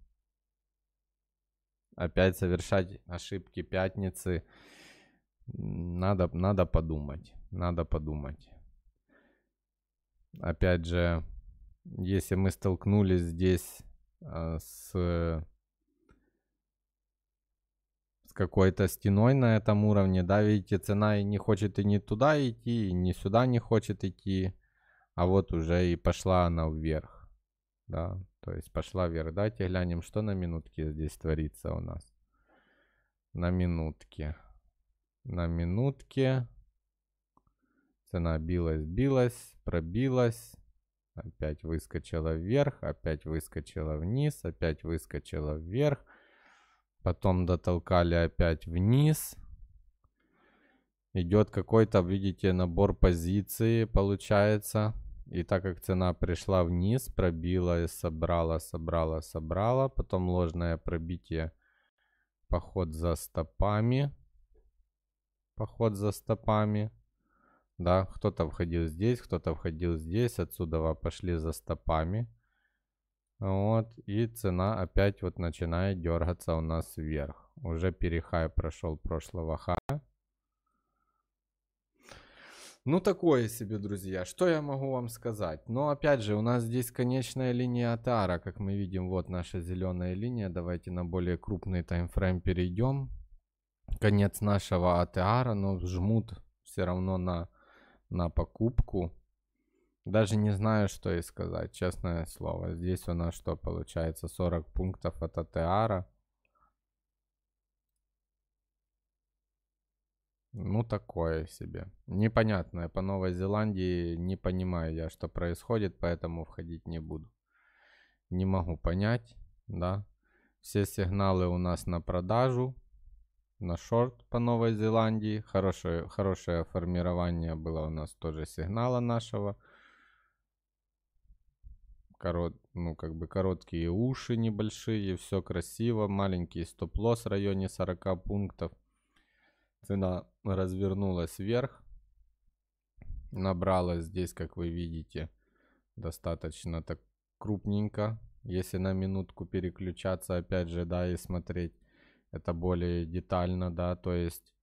опять совершать ошибки пятницы, надо, надо подумать, надо подумать. Опять же, если мы столкнулись здесь э, с какой-то стеной на этом уровне, да, видите, цена и не хочет и не туда идти, и не сюда не хочет идти, а вот уже и пошла она вверх, да, то есть пошла вверх. Давайте глянем, что на минутке здесь творится у нас. На минутке. На минутке. Цена билась, билась, пробилась. Опять выскочила вверх, опять выскочила вниз, опять выскочила вверх Потом дотолкали опять вниз. Идет какой-то, видите, набор позиции получается. И так как цена пришла вниз, пробила и собрала, собрала, собрала. Потом ложное пробитие. Поход за стопами. Поход за стопами. Да, кто-то входил здесь, кто-то входил здесь. Отсюда пошли за стопами. Вот, и цена опять вот начинает дергаться у нас вверх. Уже перехай прошел прошлого хая. Ну, такое себе, друзья. Что я могу вам сказать? Но, опять же, у нас здесь конечная линия Атара. Как мы видим, вот наша зеленая линия. Давайте на более крупный таймфрейм перейдем. Конец нашего АТР, но жмут все равно на, на покупку. Даже не знаю, что и сказать, честное слово. Здесь у нас что получается? 40 пунктов от АТАРа. Ну, такое себе. Непонятное. По Новой Зеландии не понимаю я, что происходит, поэтому входить не буду. Не могу понять, да. Все сигналы у нас на продажу, на шорт по Новой Зеландии. Хорошее, хорошее формирование было у нас тоже сигнала нашего корот, ну, как бы короткие уши небольшие, все красиво, маленький стоп-лосс в районе 40 пунктов. Цена развернулась вверх, набрала здесь, как вы видите, достаточно так крупненько. Если на минутку переключаться, опять же, да, и смотреть это более детально, да, то есть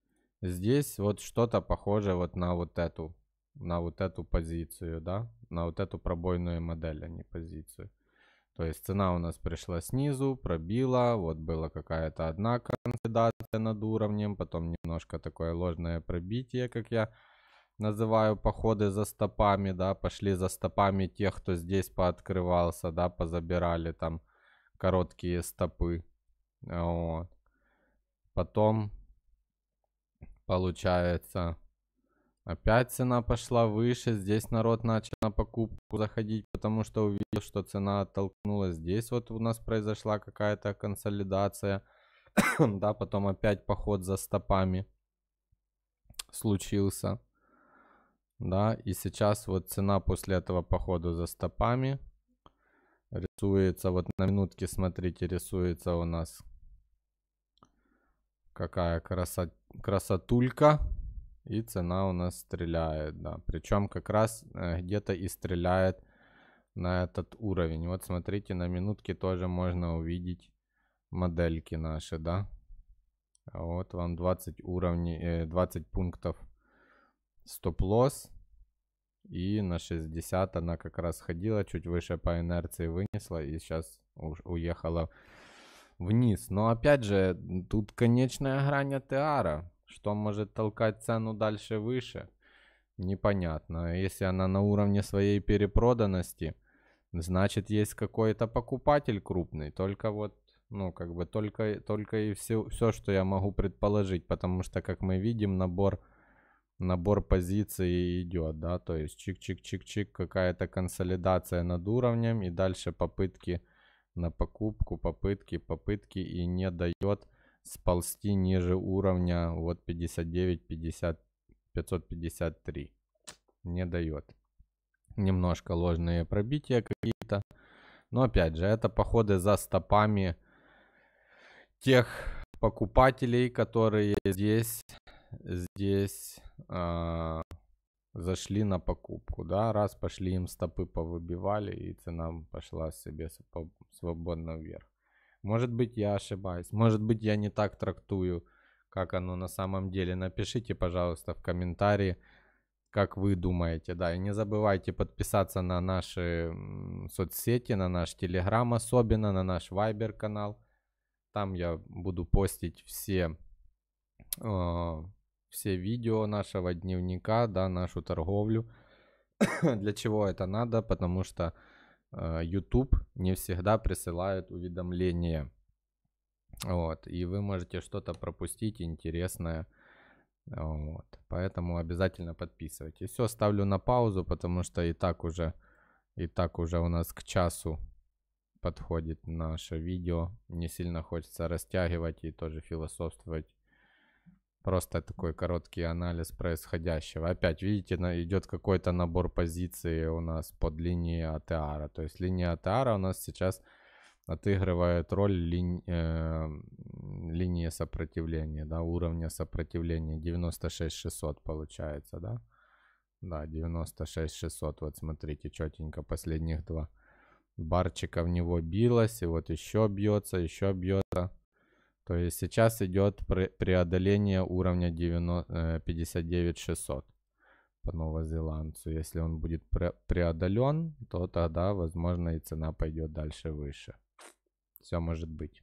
здесь вот что-то похоже вот на вот эту на вот эту позицию, да, на вот эту пробойную модель, а не позицию. То есть цена у нас пришла снизу, пробила, вот была какая-то одна консолидация над уровнем, потом немножко такое ложное пробитие, как я называю походы за стопами, да, пошли за стопами тех, кто здесь пооткрывался, да, позабирали там короткие стопы. Вот. Потом, получается, Опять цена пошла выше, здесь народ начал на покупку заходить, потому что увидел, что цена оттолкнулась. Здесь вот у нас произошла какая-то консолидация, да, потом опять поход за стопами случился, да, и сейчас вот цена после этого похода за стопами рисуется, вот на минутке, смотрите, рисуется у нас какая красот красотулька. И цена у нас стреляет, да. Причем как раз э, где-то и стреляет на этот уровень. Вот смотрите, на минутке тоже можно увидеть модельки наши, да. Вот вам 20 уровней, 20 э, пунктов стоп-лосс. И на 60 она как раз ходила, чуть выше по инерции вынесла и сейчас уехала вниз. Но опять же, тут конечная грань от Теара. Что может толкать цену дальше выше? Непонятно. Если она на уровне своей перепроданности, значит есть какой-то покупатель крупный. Только вот, ну как бы только, только и все, все, что я могу предположить. Потому что, как мы видим, набор набор позиций идет, да, то есть чик-чик-чик-чик, какая-то консолидация над уровнем и дальше попытки на покупку, попытки, попытки и не дает сползти ниже уровня вот 59, 50, 553. Не дает. Немножко ложные пробития какие-то. Но опять же, это походы за стопами тех покупателей, которые здесь, здесь э, зашли на покупку. Да? Раз пошли им стопы повыбивали, и цена пошла себе свободно вверх. Может быть, я ошибаюсь. Может быть, я не так трактую, как оно на самом деле. Напишите, пожалуйста, в комментарии, как вы думаете. Да, и не забывайте подписаться на наши соцсети, на наш Телеграм особенно, на наш Вайбер канал. Там я буду постить все, э, все видео нашего дневника, да, нашу торговлю. Для чего это надо? Потому что Э, YouTube не всегда присылает уведомления. Вот, и вы можете что-то пропустить интересное. Вот, поэтому обязательно подписывайтесь. Все, ставлю на паузу, потому что и так уже, и так уже у нас к часу подходит наше видео. Не сильно хочется растягивать и тоже философствовать Просто такой короткий анализ происходящего. Опять, видите, идет какой-то набор позиций у нас под линией АТАРа. То есть линия АТАРа у нас сейчас отыгрывает роль ли, э, линии сопротивления, да, уровня сопротивления 96600 получается, да. Да, 96600, вот смотрите, четенько последних два барчика в него билось, и вот еще бьется, еще бьется. То есть сейчас идет преодоление уровня 59600 э, по новозеландцу. Если он будет пре преодолен, то тогда, возможно, и цена пойдет дальше выше. Все может быть.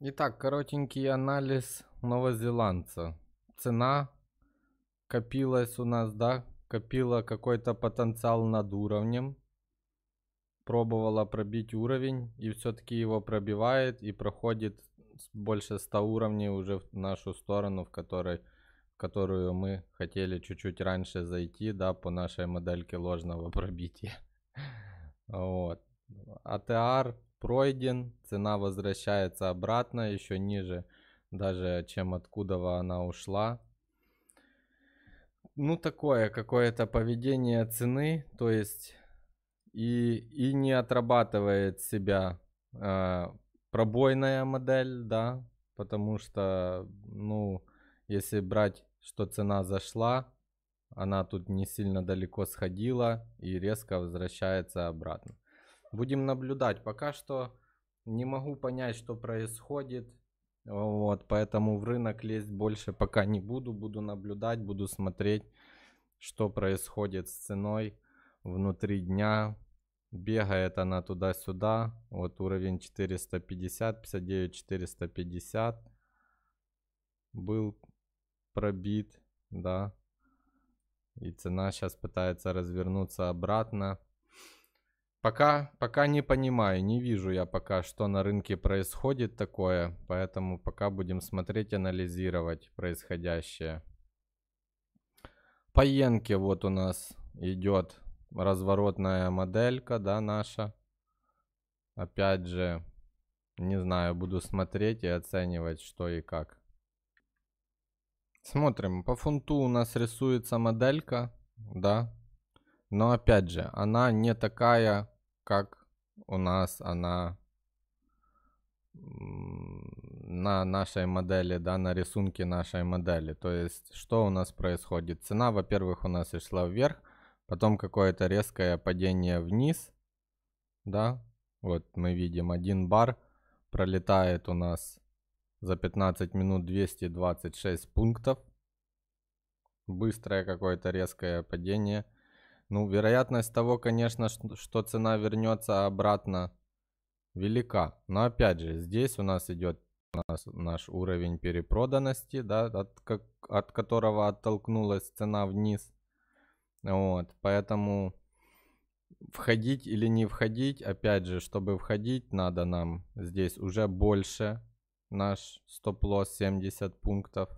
Итак, коротенький анализ новозеландца. Цена копилась у нас, да, копила какой-то потенциал над уровнем. Пробовала пробить уровень и все-таки его пробивает и проходит больше 100 уровней уже в нашу сторону, в которой которую мы хотели чуть-чуть раньше зайти, да, по нашей модельке ложного пробития. Вот. АТР пройден, цена возвращается обратно, еще ниже даже, чем откуда она ушла. Ну, такое какое-то поведение цены, то есть и, и не отрабатывает себя а, пробойная модель, да, потому что, ну, если брать, что цена зашла, она тут не сильно далеко сходила и резко возвращается обратно. Будем наблюдать. Пока что не могу понять, что происходит. Вот, поэтому в рынок лезть больше пока не буду. Буду наблюдать, буду смотреть, что происходит с ценой внутри дня, Бегает она туда-сюда. Вот уровень 450, 59, 450. Был пробит, да. И цена сейчас пытается развернуться обратно. Пока, пока не понимаю, не вижу я пока, что на рынке происходит такое. Поэтому пока будем смотреть, анализировать происходящее. По Йенке вот у нас идет разворотная моделька, да, наша. Опять же, не знаю, буду смотреть и оценивать, что и как. Смотрим, по фунту у нас рисуется моделька, да. Но опять же, она не такая, как у нас она на нашей модели, да, на рисунке нашей модели. То есть, что у нас происходит? Цена, во-первых, у нас и шла вверх, Потом какое-то резкое падение вниз. Да, вот мы видим один бар пролетает у нас за 15 минут 226 пунктов. Быстрое какое-то резкое падение. Ну, вероятность того, конечно, что цена вернется обратно велика. Но опять же, здесь у нас идет наш, наш уровень перепроданности, да, от, как, от которого оттолкнулась цена вниз. Вот, поэтому входить или не входить, опять же, чтобы входить, надо нам здесь уже больше наш стоп-лосс 70 пунктов.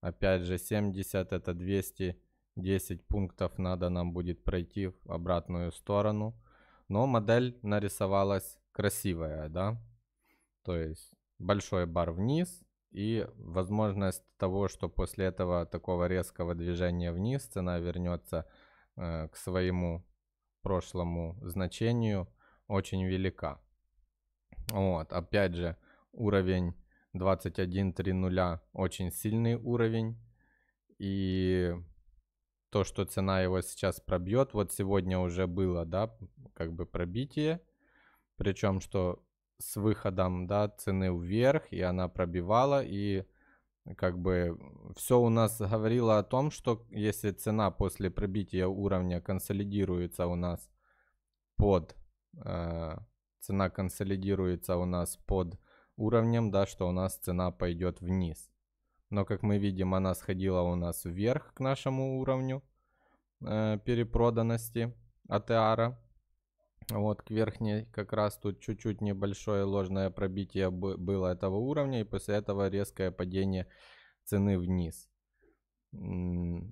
Опять же, 70 это 210 пунктов надо нам будет пройти в обратную сторону. Но модель нарисовалась красивая, да? То есть большой бар вниз, и возможность того, что после этого такого резкого движения вниз цена вернется э, к своему прошлому значению, очень велика. Вот, опять же, уровень 21.3.0 очень сильный уровень. И то, что цена его сейчас пробьет, вот сегодня уже было, да, как бы пробитие. Причем, что с выходом да, цены вверх, и она пробивала, и как бы все у нас говорило о том, что если цена после пробития уровня консолидируется у нас под э, цена консолидируется у нас под уровнем, да, что у нас цена пойдет вниз. Но как мы видим, она сходила у нас вверх к нашему уровню э, перепроданности от ATR. Вот к верхней как раз тут чуть-чуть небольшое ложное пробитие было этого уровня, и после этого резкое падение цены вниз.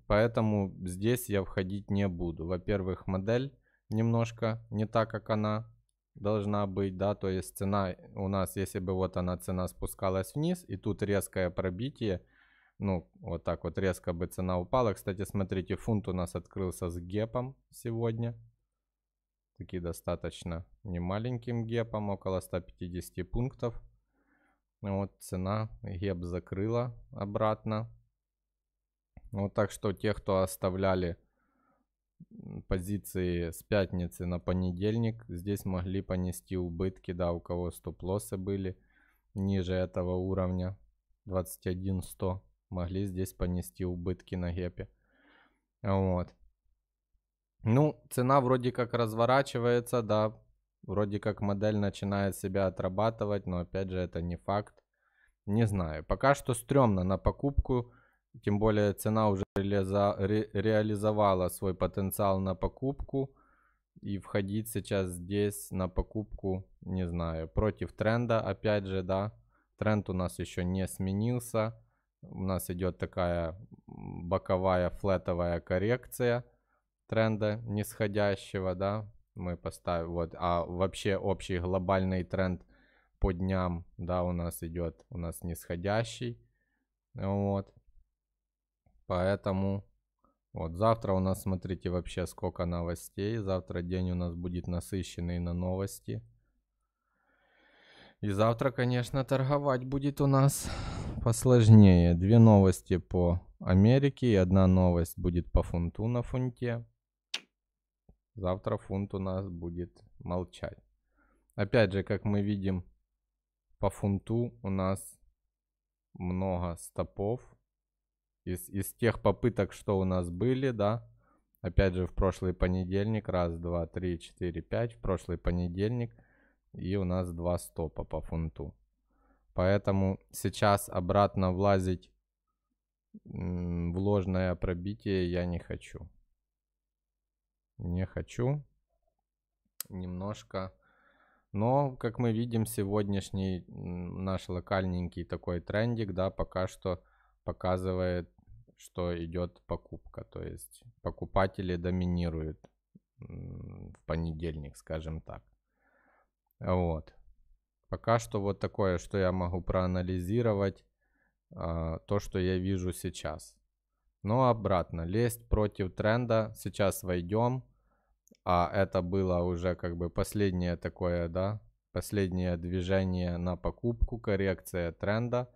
Поэтому здесь я входить не буду. Во-первых, модель немножко не так, как она должна быть, да, то есть цена у нас, если бы вот она цена спускалась вниз, и тут резкое пробитие, ну, вот так вот резко бы цена упала. Кстати, смотрите, фунт у нас открылся с гепом сегодня таки достаточно немаленьким гепом, около 150 пунктов. Вот цена геп закрыла обратно. Вот так что те, кто оставляли позиции с пятницы на понедельник, здесь могли понести убытки, да, у кого стоп-лоссы были ниже этого уровня 21.100, могли здесь понести убытки на гепе. Вот. Ну, цена вроде как разворачивается, да. Вроде как модель начинает себя отрабатывать, но опять же это не факт. Не знаю. Пока что стрёмно на покупку. Тем более цена уже реализовала свой потенциал на покупку. И входить сейчас здесь на покупку, не знаю, против тренда, опять же, да. Тренд у нас еще не сменился. У нас идет такая боковая флетовая коррекция – тренда нисходящего, да, мы поставим, вот, а вообще общий глобальный тренд по дням, да, у нас идет, у нас нисходящий, вот, поэтому, вот, завтра у нас, смотрите, вообще сколько новостей, завтра день у нас будет насыщенный на новости, и завтра, конечно, торговать будет у нас посложнее. Две новости по Америке и одна новость будет по фунту на фунте. Завтра фунт у нас будет молчать. Опять же, как мы видим, по фунту у нас много стопов. Из, из тех попыток, что у нас были, да, опять же, в прошлый понедельник, раз, два, три, четыре, пять, в прошлый понедельник, и у нас два стопа по фунту. Поэтому сейчас обратно влазить в ложное пробитие я не хочу не хочу. Немножко. Но, как мы видим, сегодняшний наш локальненький такой трендик, да, пока что показывает, что идет покупка. То есть покупатели доминируют в понедельник, скажем так. Вот. Пока что вот такое, что я могу проанализировать, а, то, что я вижу сейчас но обратно. Лезть против тренда. Сейчас войдем. А это было уже как бы последнее такое, да, последнее движение на покупку, коррекция тренда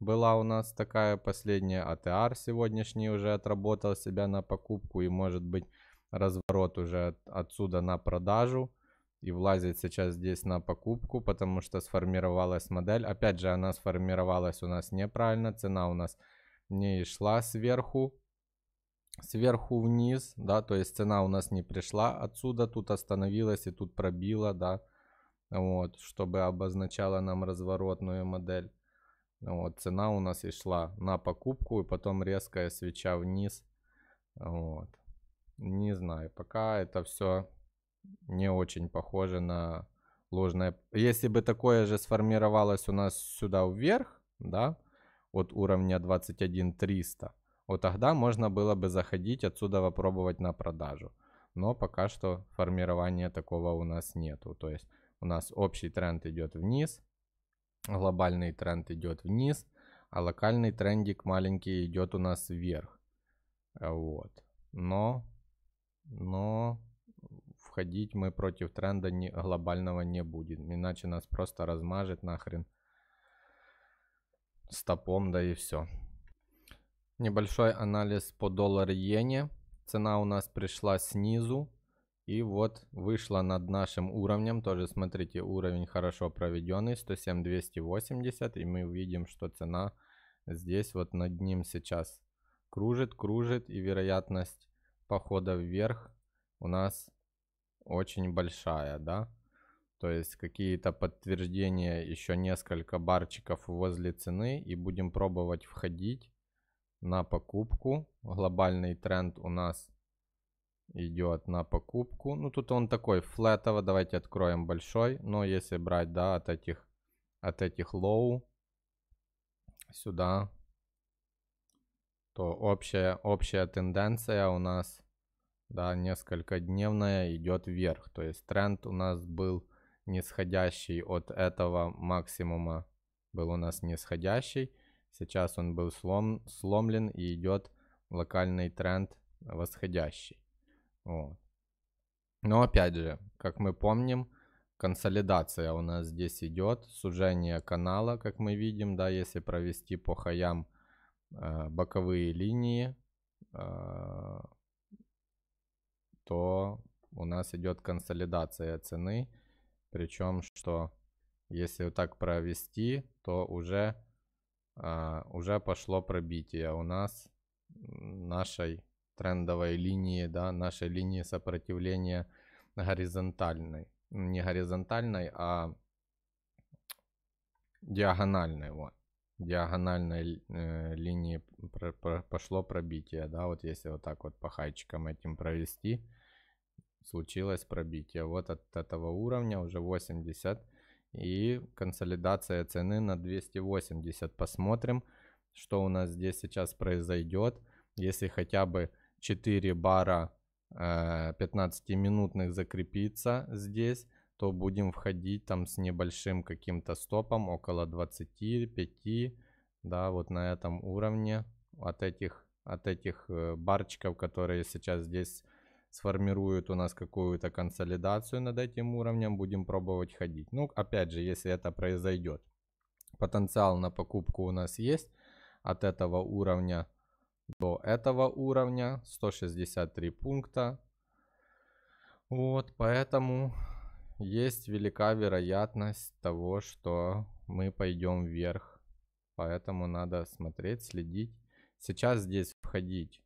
была у нас такая последняя. АТР сегодняшний уже отработал себя на покупку и может быть разворот уже от, отсюда на продажу и влазит сейчас здесь на покупку, потому что сформировалась модель. Опять же, она сформировалась у нас неправильно, цена у нас не шла сверху, сверху вниз, да, то есть цена у нас не пришла отсюда, тут остановилась и тут пробила, да, вот, чтобы обозначала нам разворотную модель. Вот, цена у нас и шла на покупку, и потом резкая свеча вниз. Вот. Не знаю, пока это все не очень похоже на ложное. Если бы такое же сформировалось у нас сюда вверх, да, от уровня 21300, вот тогда можно было бы заходить отсюда попробовать на продажу. Но пока что формирования такого у нас нету. То есть у нас общий тренд идет вниз, глобальный тренд идет вниз, а локальный трендик маленький идет у нас вверх. Вот. Но, но входить мы против тренда не, глобального не будем, иначе нас просто размажет нахрен стопом, да и все. Небольшой анализ по доллар-иене. Цена у нас пришла снизу. И вот вышла над нашим уровнем. Тоже смотрите, уровень хорошо проведенный. 107-280. И мы видим, что цена здесь вот над ним сейчас кружит, кружит. И вероятность похода вверх у нас очень большая, да. То есть какие-то подтверждения, еще несколько барчиков возле цены и будем пробовать входить на покупку. Глобальный тренд у нас идет на покупку. Ну тут он такой флетово, давайте откроем большой. Но если брать, да, от этих, от этих лоу сюда, то общая, общая тенденция у нас, да, несколько дневная идет вверх. То есть тренд у нас был нисходящий от этого максимума был у нас нисходящий. Сейчас он был слом, сломлен и идет локальный тренд восходящий. Вот. Но опять же, как мы помним, консолидация у нас здесь идет, сужение канала, как мы видим, да, если провести по хаям э, боковые линии, э, то у нас идет консолидация цены причем, что если вот так провести, то уже, а, уже пошло пробитие у нас нашей трендовой линии, да, нашей линии сопротивления горизонтальной. Не горизонтальной, а диагональной. Вот. Диагональной э, линии про, про, пошло пробитие, да, вот если вот так вот по хайчикам этим провести, случилось пробитие. Вот от этого уровня уже 80 и консолидация цены на 280. Посмотрим, что у нас здесь сейчас произойдет. Если хотя бы 4 бара 15-минутных э, закрепиться здесь, то будем входить там с небольшим каким-то стопом, около 25, да, вот на этом уровне от этих, от этих э, барчиков, которые сейчас здесь сформируют у нас какую-то консолидацию над этим уровнем, будем пробовать ходить. Ну, опять же, если это произойдет. Потенциал на покупку у нас есть от этого уровня до этого уровня 163 пункта. Вот, поэтому есть велика вероятность того, что мы пойдем вверх. Поэтому надо смотреть, следить. Сейчас здесь входить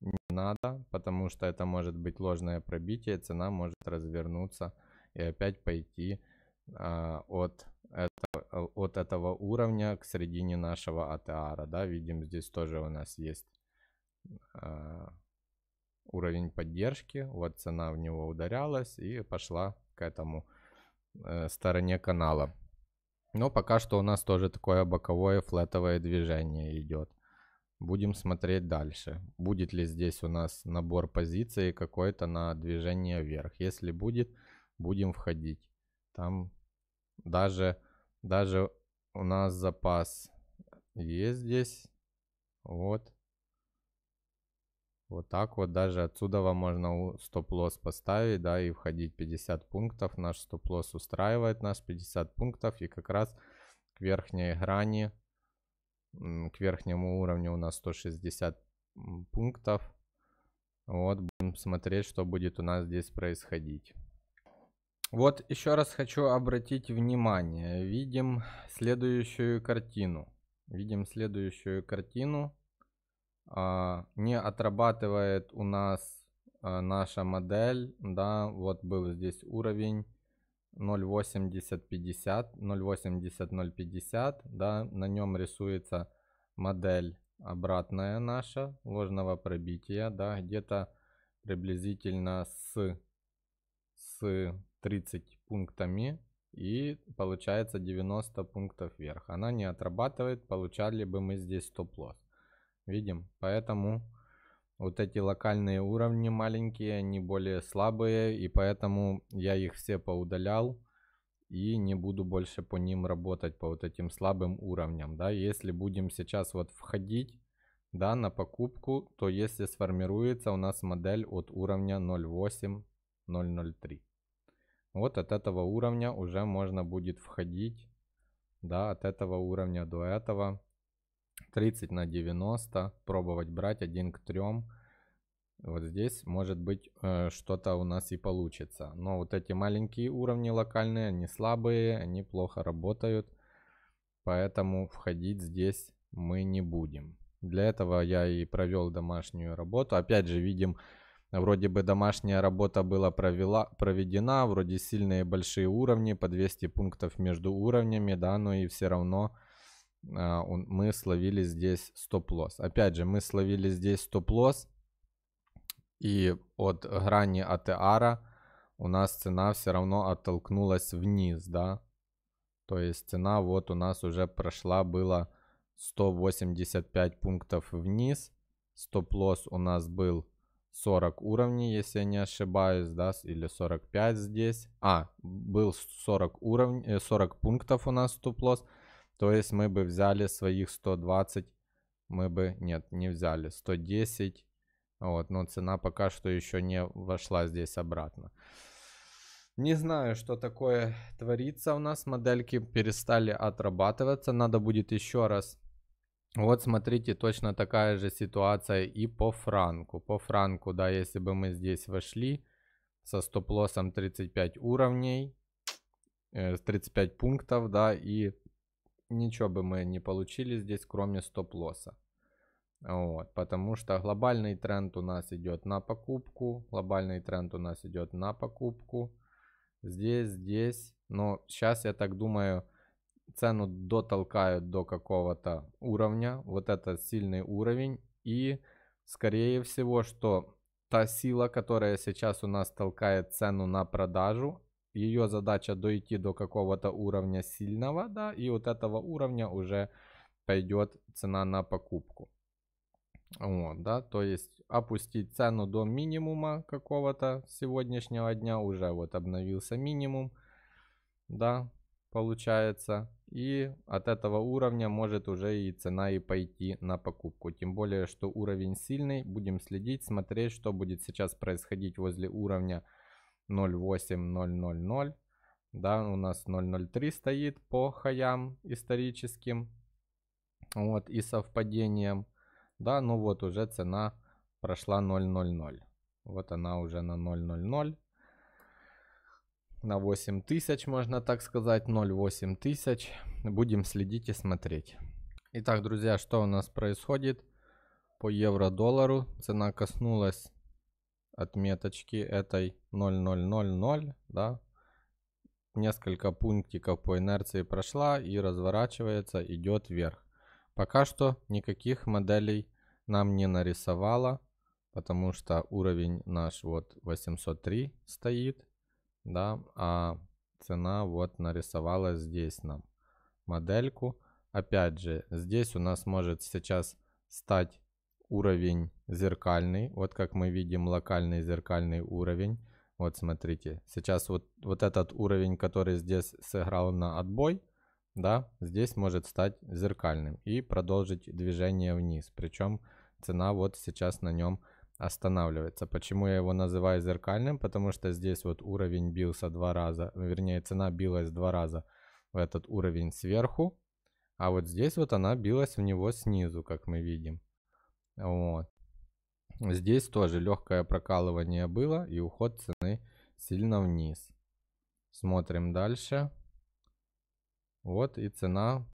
не надо, потому что это может быть ложное пробитие, цена может развернуться и опять пойти а, от, этого, от этого уровня к середине нашего АТАРа, Да? Видим, здесь тоже у нас есть а, уровень поддержки. Вот цена в него ударялась и пошла к этому э, стороне канала. Но пока что у нас тоже такое боковое флетовое движение идет. Будем смотреть дальше. Будет ли здесь у нас набор позиций какой-то на движение вверх. Если будет, будем входить. Там даже, даже у нас запас есть здесь. Вот. Вот так вот даже отсюда вам можно стоп-лосс поставить, да, и входить 50 пунктов. Наш стоп-лосс устраивает нас 50 пунктов. И как раз к верхней грани к верхнему уровню у нас 160 пунктов. Вот, будем смотреть, что будет у нас здесь происходить. Вот еще раз хочу обратить внимание. Видим следующую картину. Видим следующую картину. А, не отрабатывает у нас а, наша модель. Да, вот был здесь уровень 0.8050, 0.80.050, да, на нем рисуется модель обратная наша ложного пробития, да, где-то приблизительно с, с 30 пунктами и получается 90 пунктов вверх. Она не отрабатывает, получали бы мы здесь стоп-лосс. Видим, поэтому вот эти локальные уровни маленькие, они более слабые, и поэтому я их все поудалял и не буду больше по ним работать, по вот этим слабым уровням, да. Если будем сейчас вот входить, да, на покупку, то если сформируется у нас модель от уровня 0.8.003. Вот от этого уровня уже можно будет входить, да, от этого уровня до этого. 30 на 90, пробовать брать 1 к 3. Вот здесь, может быть, э, что-то у нас и получится. Но вот эти маленькие уровни локальные, они слабые, они плохо работают. Поэтому входить здесь мы не будем. Для этого я и провел домашнюю работу. Опять же, видим, вроде бы домашняя работа была провела, проведена, вроде сильные большие уровни, по 200 пунктов между уровнями, да, но и все равно а, мы словили здесь стоп-лосс. Опять же, мы словили здесь стоп-лосс, и от грани АТР у нас цена все равно оттолкнулась вниз, да. То есть цена вот у нас уже прошла, было 185 пунктов вниз. Стоп-лосс у нас был 40 уровней, если я не ошибаюсь, да, или 45 здесь. А, был 40 уровней, 40 э, пунктов у нас стоп-лосс. То есть мы бы взяли своих 120, мы бы, нет, не взяли, 110. Вот, но цена пока что еще не вошла здесь обратно. Не знаю, что такое творится у нас. Модельки перестали отрабатываться. Надо будет еще раз. Вот смотрите, точно такая же ситуация и по франку. По франку, да, если бы мы здесь вошли со стоп-лоссом 35 уровней, 35 э, пунктов, да, и ничего бы мы не получили здесь, кроме стоп-лосса. Вот, потому что глобальный тренд у нас идет на покупку, глобальный тренд у нас идет на покупку. Здесь, здесь, но сейчас, я так думаю, цену дотолкают до какого-то уровня. Вот это сильный уровень. И, скорее всего, что та сила, которая сейчас у нас толкает цену на продажу, ее задача дойти до какого-то уровня сильного, да, и вот этого уровня уже пойдет цена на покупку. Вот, да, то есть опустить цену до минимума какого-то сегодняшнего дня, уже вот обновился минимум, да, получается. И от этого уровня может уже и цена и пойти на покупку. Тем более, что уровень сильный. Будем следить, смотреть, что будет сейчас происходить возле уровня 08000. Да, у нас 003 стоит по хаям историческим. Вот, и совпадением. Да, ну вот уже цена прошла 000. Вот она уже на 000. На 8000, можно так сказать, 08000. Будем следить и смотреть. Итак, друзья, что у нас происходит? По евро-доллару цена коснулась отметочки этой 0000, да, несколько пунктиков по инерции прошла и разворачивается, идет вверх. Пока что никаких моделей нам не нарисовала, потому что уровень наш вот 803 стоит, да, а цена вот нарисовала здесь нам модельку. Опять же, здесь у нас может сейчас стать уровень зеркальный. Вот как мы видим локальный зеркальный уровень. Вот смотрите, сейчас вот, вот этот уровень, который здесь сыграл на отбой, да, здесь может стать зеркальным и продолжить движение вниз. Причем цена вот сейчас на нем останавливается. Почему я его называю зеркальным? Потому что здесь вот уровень бился два раза, вернее цена билась два раза в этот уровень сверху, а вот здесь вот она билась в него снизу, как мы видим. Вот. Здесь тоже легкое прокалывание было и уход цены сильно вниз. Смотрим дальше. Вот и цена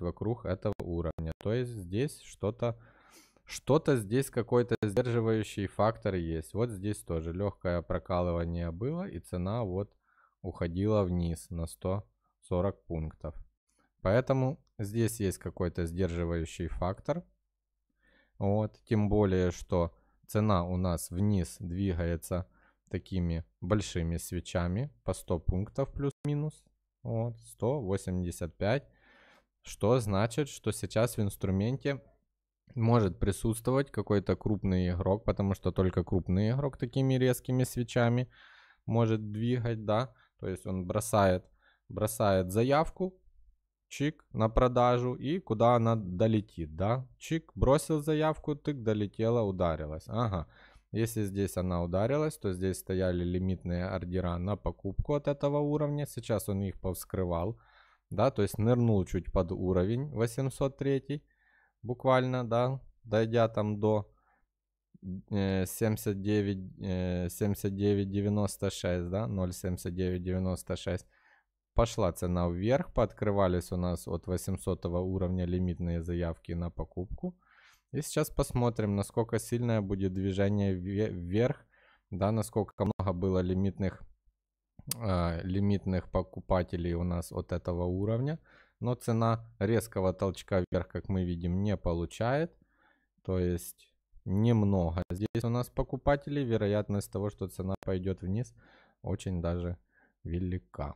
вокруг этого уровня. То есть здесь что-то, что-то здесь какой-то сдерживающий фактор есть. Вот здесь тоже легкое прокалывание было и цена вот уходила вниз на 140 пунктов. Поэтому здесь есть какой-то сдерживающий фактор. Вот, тем более, что цена у нас вниз двигается такими большими свечами по 100 пунктов плюс-минус. Вот, 185. Что значит, что сейчас в инструменте может присутствовать какой-то крупный игрок, потому что только крупный игрок такими резкими свечами может двигать, да. То есть он бросает, бросает заявку, чик на продажу и куда она долетит, да? Чик, бросил заявку, тык, долетела, ударилась. Ага. Если здесь она ударилась, то здесь стояли лимитные ордера на покупку от этого уровня. Сейчас он их повскрывал, да, то есть нырнул чуть под уровень 803, буквально, да, дойдя там до 79, э, 79,96, э, да, 0,79,96. Пошла цена вверх, пооткрывались у нас от 800 уровня лимитные заявки на покупку. И сейчас посмотрим, насколько сильное будет движение вверх, да, насколько много было лимитных, э, лимитных покупателей у нас от этого уровня. Но цена резкого толчка вверх, как мы видим, не получает. То есть немного. Здесь у нас покупателей, вероятность того, что цена пойдет вниз, очень даже велика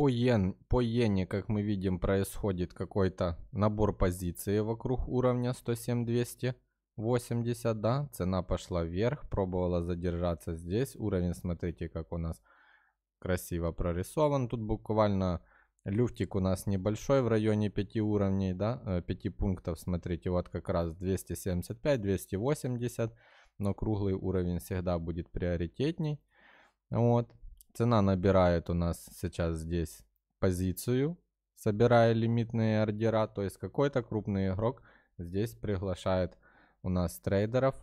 по, йен, по иене, как мы видим, происходит какой-то набор позиций вокруг уровня 107-280, да, цена пошла вверх, пробовала задержаться здесь, уровень, смотрите, как у нас красиво прорисован, тут буквально люфтик у нас небольшой в районе 5 уровней, да, 5 э, пунктов, смотрите, вот как раз 275-280, но круглый уровень всегда будет приоритетней, вот, Цена набирает у нас сейчас здесь позицию, собирая лимитные ордера. То есть какой-то крупный игрок здесь приглашает у нас трейдеров.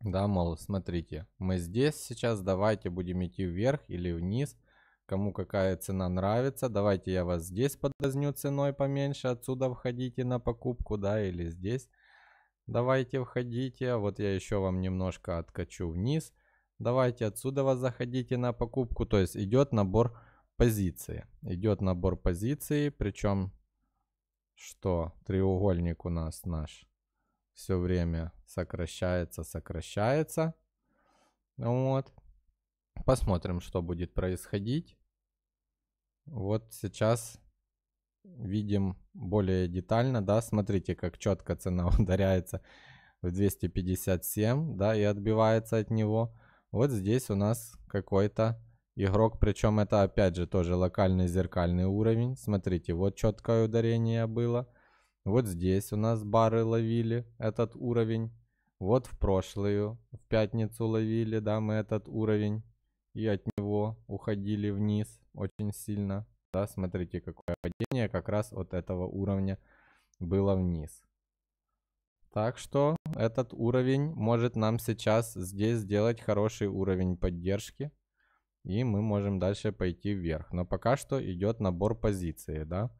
Да, мол, смотрите, мы здесь сейчас, давайте будем идти вверх или вниз. Кому какая цена нравится, давайте я вас здесь подозню ценой поменьше, отсюда входите на покупку, да, или здесь. Давайте входите, а вот я еще вам немножко откачу вниз. Давайте отсюда вас заходите на покупку. То есть идет набор позиции. Идет набор позиции, причем что треугольник у нас наш все время сокращается, сокращается. Вот. Посмотрим, что будет происходить. Вот сейчас видим более детально, да, смотрите, как четко цена ударяется в 257, да, и отбивается от него. Вот здесь у нас какой-то игрок, причем это опять же тоже локальный зеркальный уровень. Смотрите, вот четкое ударение было. Вот здесь у нас бары ловили этот уровень. Вот в прошлую, в пятницу ловили, да, мы этот уровень. И от него уходили вниз очень сильно. Да, смотрите, какое падение как раз от этого уровня было вниз. Так что этот уровень может нам сейчас здесь сделать хороший уровень поддержки. И мы можем дальше пойти вверх. Но пока что идет набор позиции, да.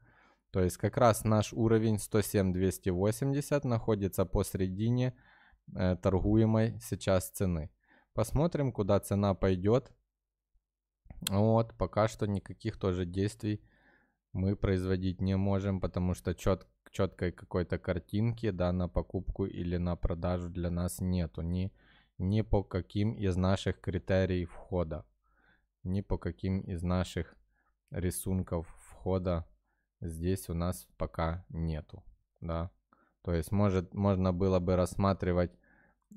То есть как раз наш уровень 107-280 находится посредине э, торгуемой сейчас цены. Посмотрим, куда цена пойдет. Вот, пока что никаких тоже действий мы производить не можем, потому что чет четкой какой-то картинки, да, на покупку или на продажу для нас нету. Ни, ни по каким из наших критериев входа, ни по каким из наших рисунков входа здесь у нас пока нету, да. То есть, может, можно было бы рассматривать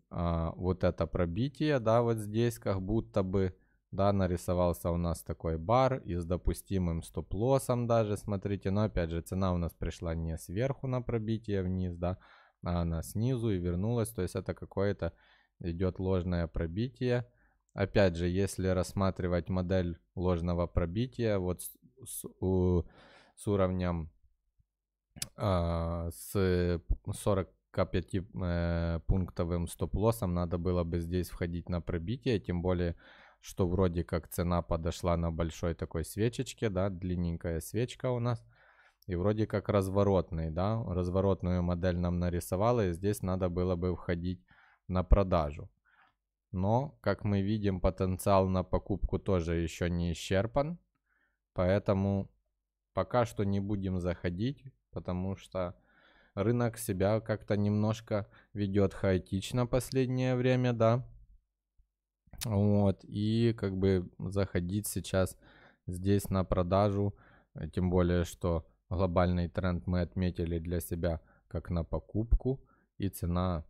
а, вот это пробитие, да, вот здесь как будто бы, да, нарисовался у нас такой бар и с допустимым стоп-лоссом даже, смотрите. Но опять же, цена у нас пришла не сверху на пробитие вниз, да, а она снизу и вернулась. То есть это какое-то идет ложное пробитие. Опять же, если рассматривать модель ложного пробития, вот с, с, у, с уровнем э, с 45 э, пунктовым стоп-лоссом надо было бы здесь входить на пробитие, тем более что вроде как цена подошла на большой такой свечечке, да, длинненькая свечка у нас. И вроде как разворотный, да, разворотную модель нам нарисовала, и здесь надо было бы входить на продажу. Но, как мы видим, потенциал на покупку тоже еще не исчерпан, поэтому пока что не будем заходить, потому что рынок себя как-то немножко ведет хаотично последнее время, да. Вот, и как бы заходить сейчас здесь на продажу, э, тем более, что глобальный тренд мы отметили для себя как на покупку, и цена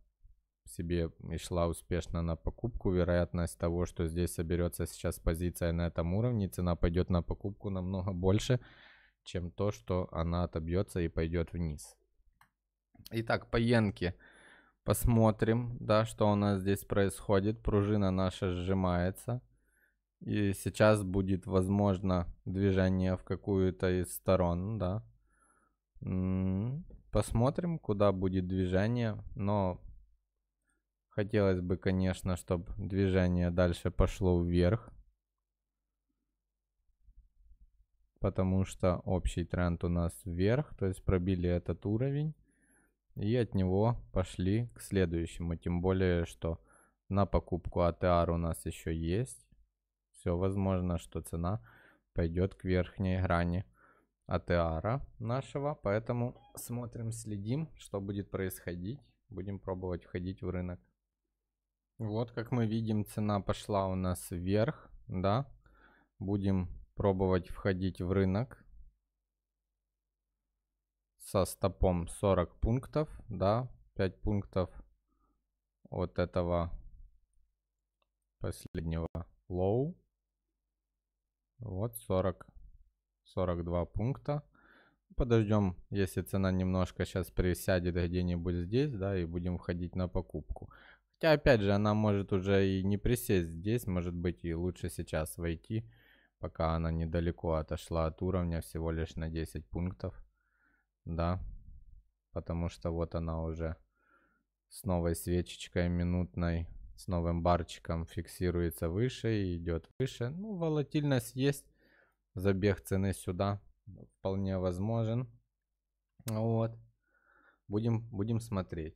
себе и шла успешно на покупку. Вероятность того, что здесь соберется сейчас позиция на этом уровне, цена пойдет на покупку намного больше, чем то, что она отобьется и пойдет вниз. Итак, по Йенке. Посмотрим, да, что у нас здесь происходит. Пружина наша сжимается. И сейчас будет, возможно, движение в какую-то из сторон, да. Посмотрим, куда будет движение. Но хотелось бы, конечно, чтобы движение дальше пошло вверх. Потому что общий тренд у нас вверх. То есть пробили этот уровень. И от него пошли к следующему. Тем более, что на покупку АТР у нас еще есть. Все возможно, что цена пойдет к верхней грани АТР нашего. Поэтому смотрим, следим, что будет происходить. Будем пробовать входить в рынок. Вот, как мы видим, цена пошла у нас вверх, да. Будем пробовать входить в рынок со стопом 40 пунктов, да, 5 пунктов вот этого последнего low. Вот 40, 42 пункта. Подождем, если цена немножко сейчас присядет где-нибудь здесь, да, и будем входить на покупку. Хотя, опять же, она может уже и не присесть здесь, может быть, и лучше сейчас войти, пока она недалеко отошла от уровня, всего лишь на 10 пунктов. Да. Потому что вот она уже с новой свечечкой минутной, с новым барчиком фиксируется выше и идет выше. Ну, волатильность есть. Забег цены сюда вполне возможен. Вот. Будем, будем смотреть.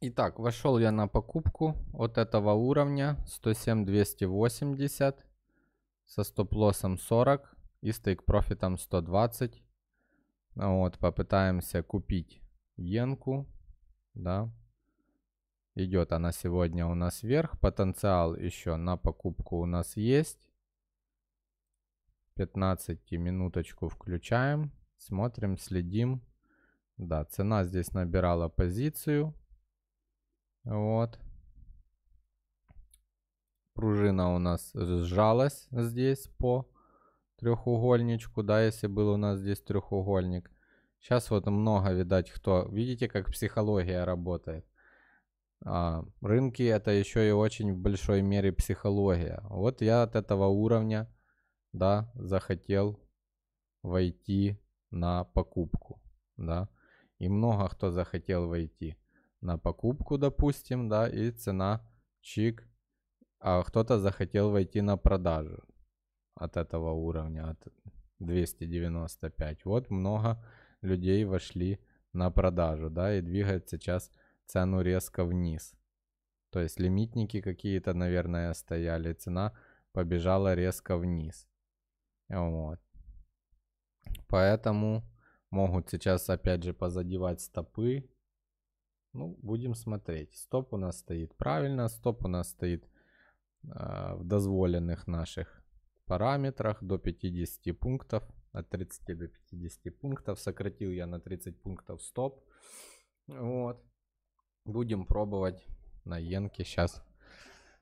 Итак, вошел я на покупку от этого уровня 107-280 со стоп-лоссом 40 и стейк-профитом 120. Вот, попытаемся купить Йенку, да. Идет она сегодня у нас вверх. Потенциал еще на покупку у нас есть. 15 минуточку включаем. Смотрим, следим. Да, цена здесь набирала позицию. Вот. Пружина у нас сжалась здесь по трехугольничку, да, если был у нас здесь трехугольник. Сейчас вот много, видать, кто. Видите, как психология работает. А, рынки это еще и очень в большой мере психология. Вот я от этого уровня, да, захотел войти на покупку, да. И много кто захотел войти на покупку, допустим, да, и цена чик. А кто-то захотел войти на продажу от этого уровня, от 295. Вот много людей вошли на продажу, да, и двигает сейчас цену резко вниз. То есть лимитники какие-то, наверное, стояли, цена побежала резко вниз. Вот. Поэтому могут сейчас опять же позадевать стопы. Ну, будем смотреть. Стоп у нас стоит правильно, стоп у нас стоит э, в дозволенных наших параметрах до 50 пунктов, от 30 до 50 пунктов. Сократил я на 30 пунктов стоп. Вот. Будем пробовать на Йенке сейчас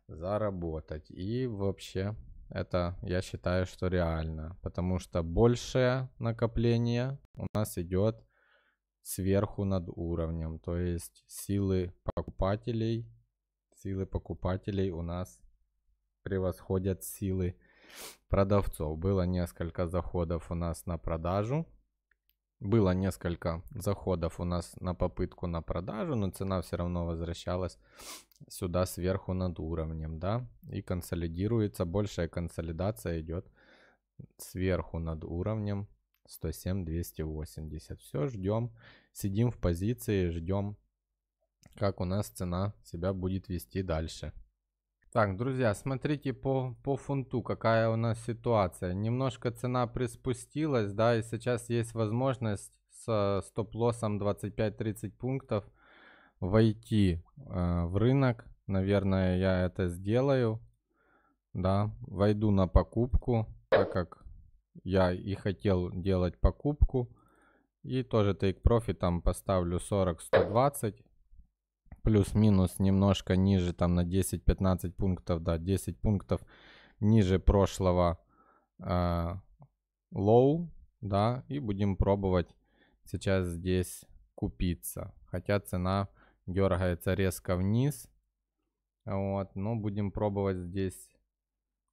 заработать. И вообще это я считаю, что реально. Потому что большее накопление у нас идет сверху над уровнем. То есть силы покупателей, силы покупателей у нас превосходят силы продавцов. Было несколько заходов у нас на продажу. Было несколько заходов у нас на попытку на продажу, но цена все равно возвращалась сюда сверху над уровнем, да, и консолидируется. Большая консолидация идет сверху над уровнем 107-280. Все, ждем, сидим в позиции, ждем, как у нас цена себя будет вести дальше. Так, друзья, смотрите по, по фунту, какая у нас ситуация. Немножко цена приспустилась, да, и сейчас есть возможность с стоп-лоссом 25-30 пунктов войти э, в рынок. Наверное, я это сделаю, да, войду на покупку, так как я и хотел делать покупку. И тоже take profit там поставлю 40-120 плюс-минус немножко ниже, там на 10-15 пунктов, да, 10 пунктов ниже прошлого э, low, да, и будем пробовать сейчас здесь купиться. Хотя цена дергается резко вниз, вот, но будем пробовать здесь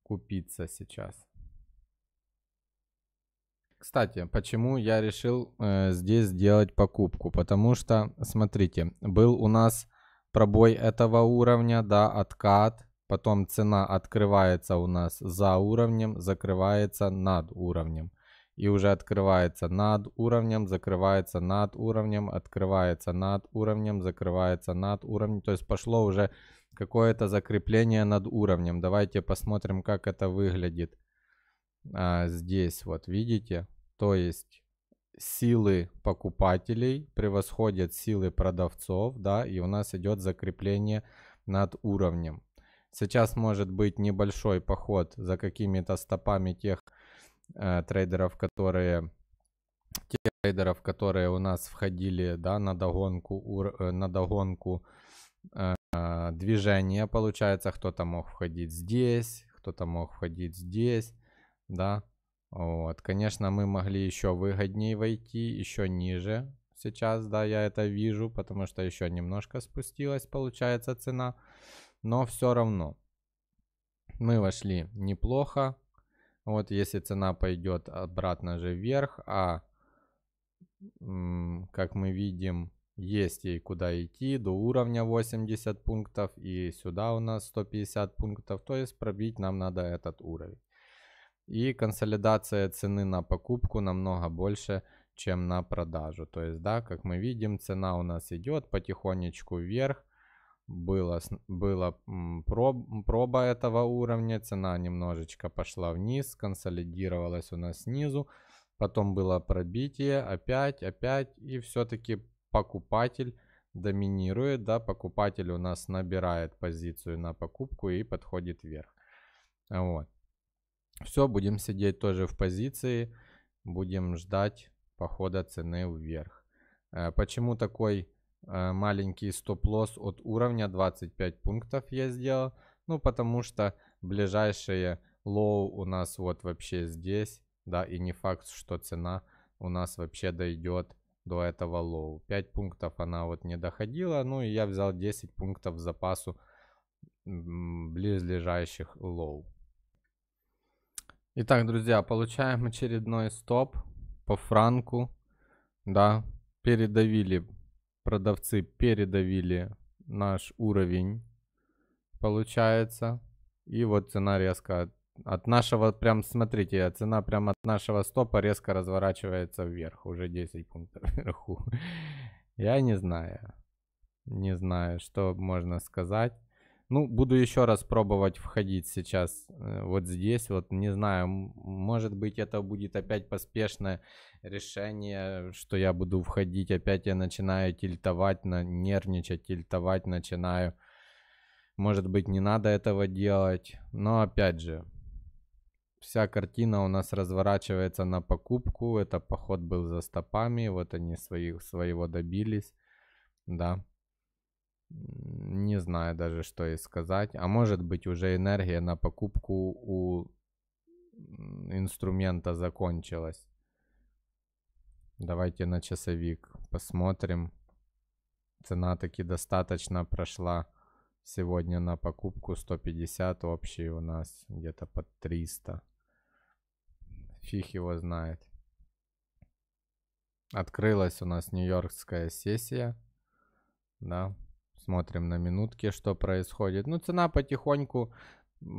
купиться сейчас. Кстати, почему я решил э, здесь сделать покупку? Потому что, смотрите, был у нас пробой этого уровня, да, откат. Потом цена открывается у нас за уровнем, закрывается над уровнем. И уже открывается над уровнем, закрывается над уровнем, открывается над уровнем, закрывается над уровнем. То есть пошло уже какое-то закрепление над уровнем. Давайте посмотрим, как это выглядит а, здесь. Вот видите? То есть силы покупателей превосходят силы продавцов, да, и у нас идет закрепление над уровнем. Сейчас может быть небольшой поход за какими-то стопами тех э, трейдеров, которые тех трейдеров, которые у нас входили, да, на догонку, ур, э, на догонку э, движения, получается, кто-то мог входить здесь, кто-то мог входить здесь, да, вот, конечно, мы могли еще выгоднее войти, еще ниже. Сейчас, да, я это вижу, потому что еще немножко спустилась, получается, цена. Но все равно мы вошли неплохо. Вот если цена пойдет обратно же вверх, а как мы видим, есть ей куда идти, до уровня 80 пунктов и сюда у нас 150 пунктов, то есть пробить нам надо этот уровень. И консолидация цены на покупку намного больше, чем на продажу. То есть, да, как мы видим, цена у нас идет потихонечку вверх. Была было проб, проба этого уровня, цена немножечко пошла вниз, консолидировалась у нас снизу. Потом было пробитие, опять, опять, и все-таки покупатель доминирует, да, покупатель у нас набирает позицию на покупку и подходит вверх. Вот. Все, будем сидеть тоже в позиции, будем ждать похода цены вверх. Э, почему такой э, маленький стоп-лосс от уровня 25 пунктов я сделал? Ну, потому что ближайшие лоу у нас вот вообще здесь, да, и не факт, что цена у нас вообще дойдет до этого лоу. 5 пунктов она вот не доходила, ну и я взял 10 пунктов запасу близлежащих лоу. Итак, друзья, получаем очередной стоп по франку. Да, передавили, продавцы передавили наш уровень, получается. И вот цена резко от, от нашего, прям смотрите, цена прям от нашего стопа резко разворачивается вверх. Уже 10 пунктов вверху. Я не знаю. Не знаю, что можно сказать. Ну, буду еще раз пробовать входить сейчас э, вот здесь, вот не знаю, может быть это будет опять поспешное решение, что я буду входить, опять я начинаю тильтовать, на, нервничать, тильтовать начинаю. Может быть не надо этого делать, но опять же, вся картина у нас разворачивается на покупку, это поход был за стопами, вот они своих, своего добились, да. Не знаю даже, что и сказать. А может быть, уже энергия на покупку у инструмента закончилась. Давайте на часовик посмотрим. Цена таки достаточно прошла сегодня на покупку 150, общий у нас где-то под 300. Фиг его знает. Открылась у нас нью-йоркская сессия, да, Смотрим на минутке, что происходит. Ну, цена потихоньку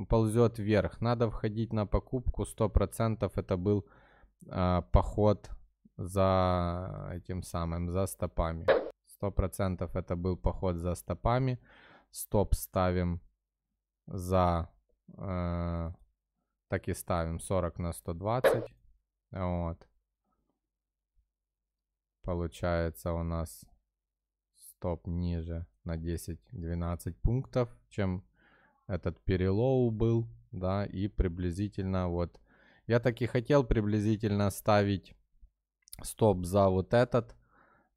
ползет вверх. Надо входить на покупку 100%. Это был э, поход за этим самым, за стопами. 100% это был поход за стопами. Стоп ставим за... Э, так и ставим 40 на 120. Вот. Получается у нас стоп ниже на 10-12 пунктов, чем этот перелоу был, да, и приблизительно вот. Я так и хотел приблизительно ставить стоп за вот этот,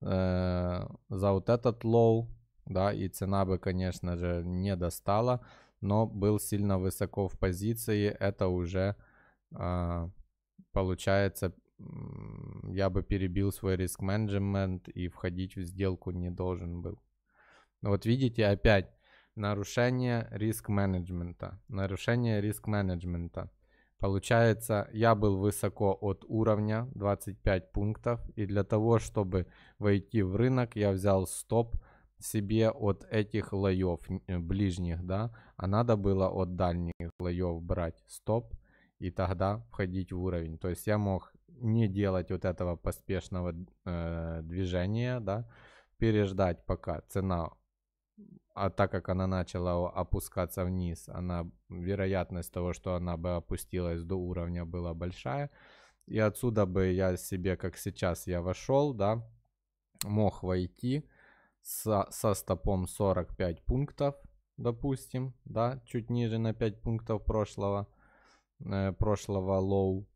э, за вот этот лоу, да, и цена бы, конечно же, не достала, но был сильно высоко в позиции, это уже э, получается я бы перебил свой риск менеджмент и входить в сделку не должен был. Ну вот видите, опять нарушение риск-менеджмента. Нарушение риск-менеджмента. Получается, я был высоко от уровня 25 пунктов, и для того, чтобы войти в рынок, я взял стоп себе от этих лоев э, ближних, да, а надо было от дальних лоев брать стоп и тогда входить в уровень. То есть я мог не делать вот этого поспешного э, движения, да, переждать пока цена а так как она начала опускаться вниз, она, вероятность того, что она бы опустилась до уровня, была большая. И отсюда бы я себе, как сейчас я вошел, да, мог войти со, со стопом 45 пунктов, допустим, да, чуть ниже на 5 пунктов прошлого, э, прошлого лоу.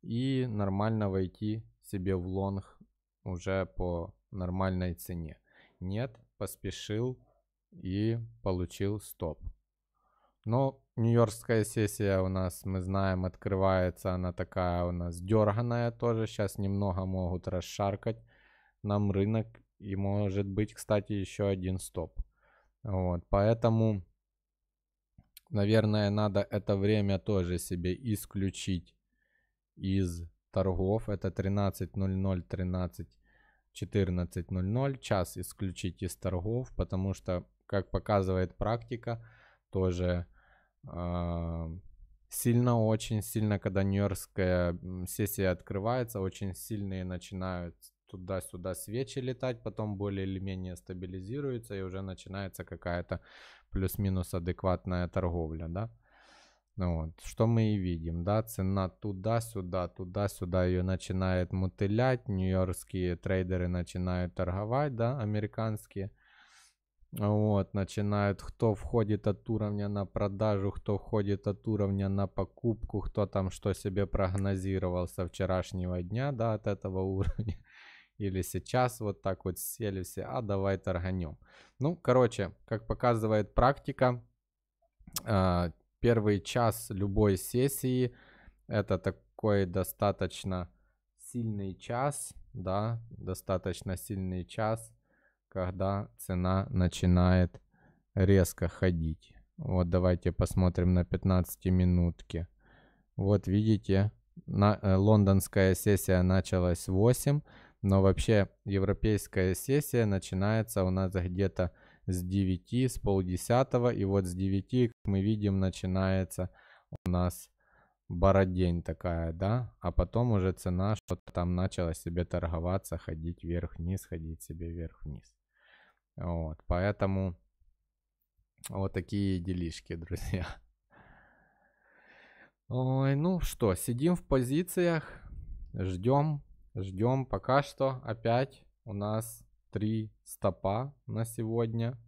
И нормально войти себе в лонг уже по нормальной цене. Нет, поспешил, и получил стоп. Но ну, Нью-Йоркская сессия у нас, мы знаем, открывается, она такая у нас дерганая тоже. Сейчас немного могут расшаркать нам рынок. И может быть, кстати, еще один стоп. Вот, поэтому, наверное, надо это время тоже себе исключить из торгов. Это 13.00, 13 14.00 час исключить из торгов, потому что как показывает практика, тоже э, сильно, очень сильно, когда нью-йоркская сессия открывается, очень сильные начинают туда-сюда свечи летать, потом более или менее стабилизируется, и уже начинается какая-то плюс-минус адекватная торговля, да. Ну вот, что мы и видим, да, цена туда-сюда, туда-сюда ее начинает мотылять, нью-йоркские трейдеры начинают торговать, да, американские – вот, начинают, кто входит от уровня на продажу, кто входит от уровня на покупку, кто там что себе прогнозировал со вчерашнего дня, да, от этого уровня. Или сейчас вот так вот сели все, а давай торганем. Ну, короче, как показывает практика, а, первый час любой сессии это такой достаточно сильный час, да, достаточно сильный час – когда цена начинает резко ходить. Вот давайте посмотрим на 15 минутки. Вот видите, на, э, лондонская сессия началась 8, но вообще европейская сессия начинается у нас где-то с 9, с полдесятого. И вот с 9, как мы видим, начинается у нас бородень такая, да? А потом уже цена что-то там начала себе торговаться, ходить вверх-вниз, ходить себе вверх-вниз. Вот, поэтому вот такие делишки, друзья. Ой, ну что, сидим в позициях, ждем, ждем. Пока что опять у нас три стопа на сегодня.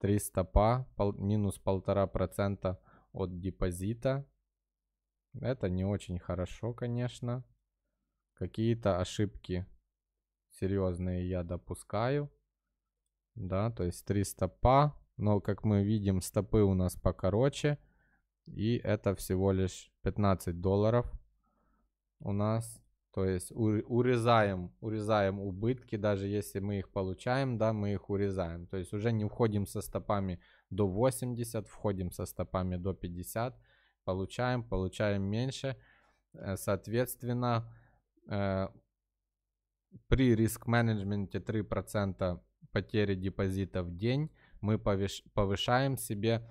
Три стопа, пол, минус полтора процента от депозита. Это не очень хорошо, конечно. Какие-то ошибки серьезные я допускаю да, то есть три стопа, но, как мы видим, стопы у нас покороче, и это всего лишь 15 долларов у нас, то есть урезаем, урезаем убытки, даже если мы их получаем, да, мы их урезаем, то есть уже не входим со стопами до 80, входим со стопами до 50, получаем, получаем меньше, э, соответственно, э, при риск-менеджменте 3% потери депозита в день, мы повышаем себе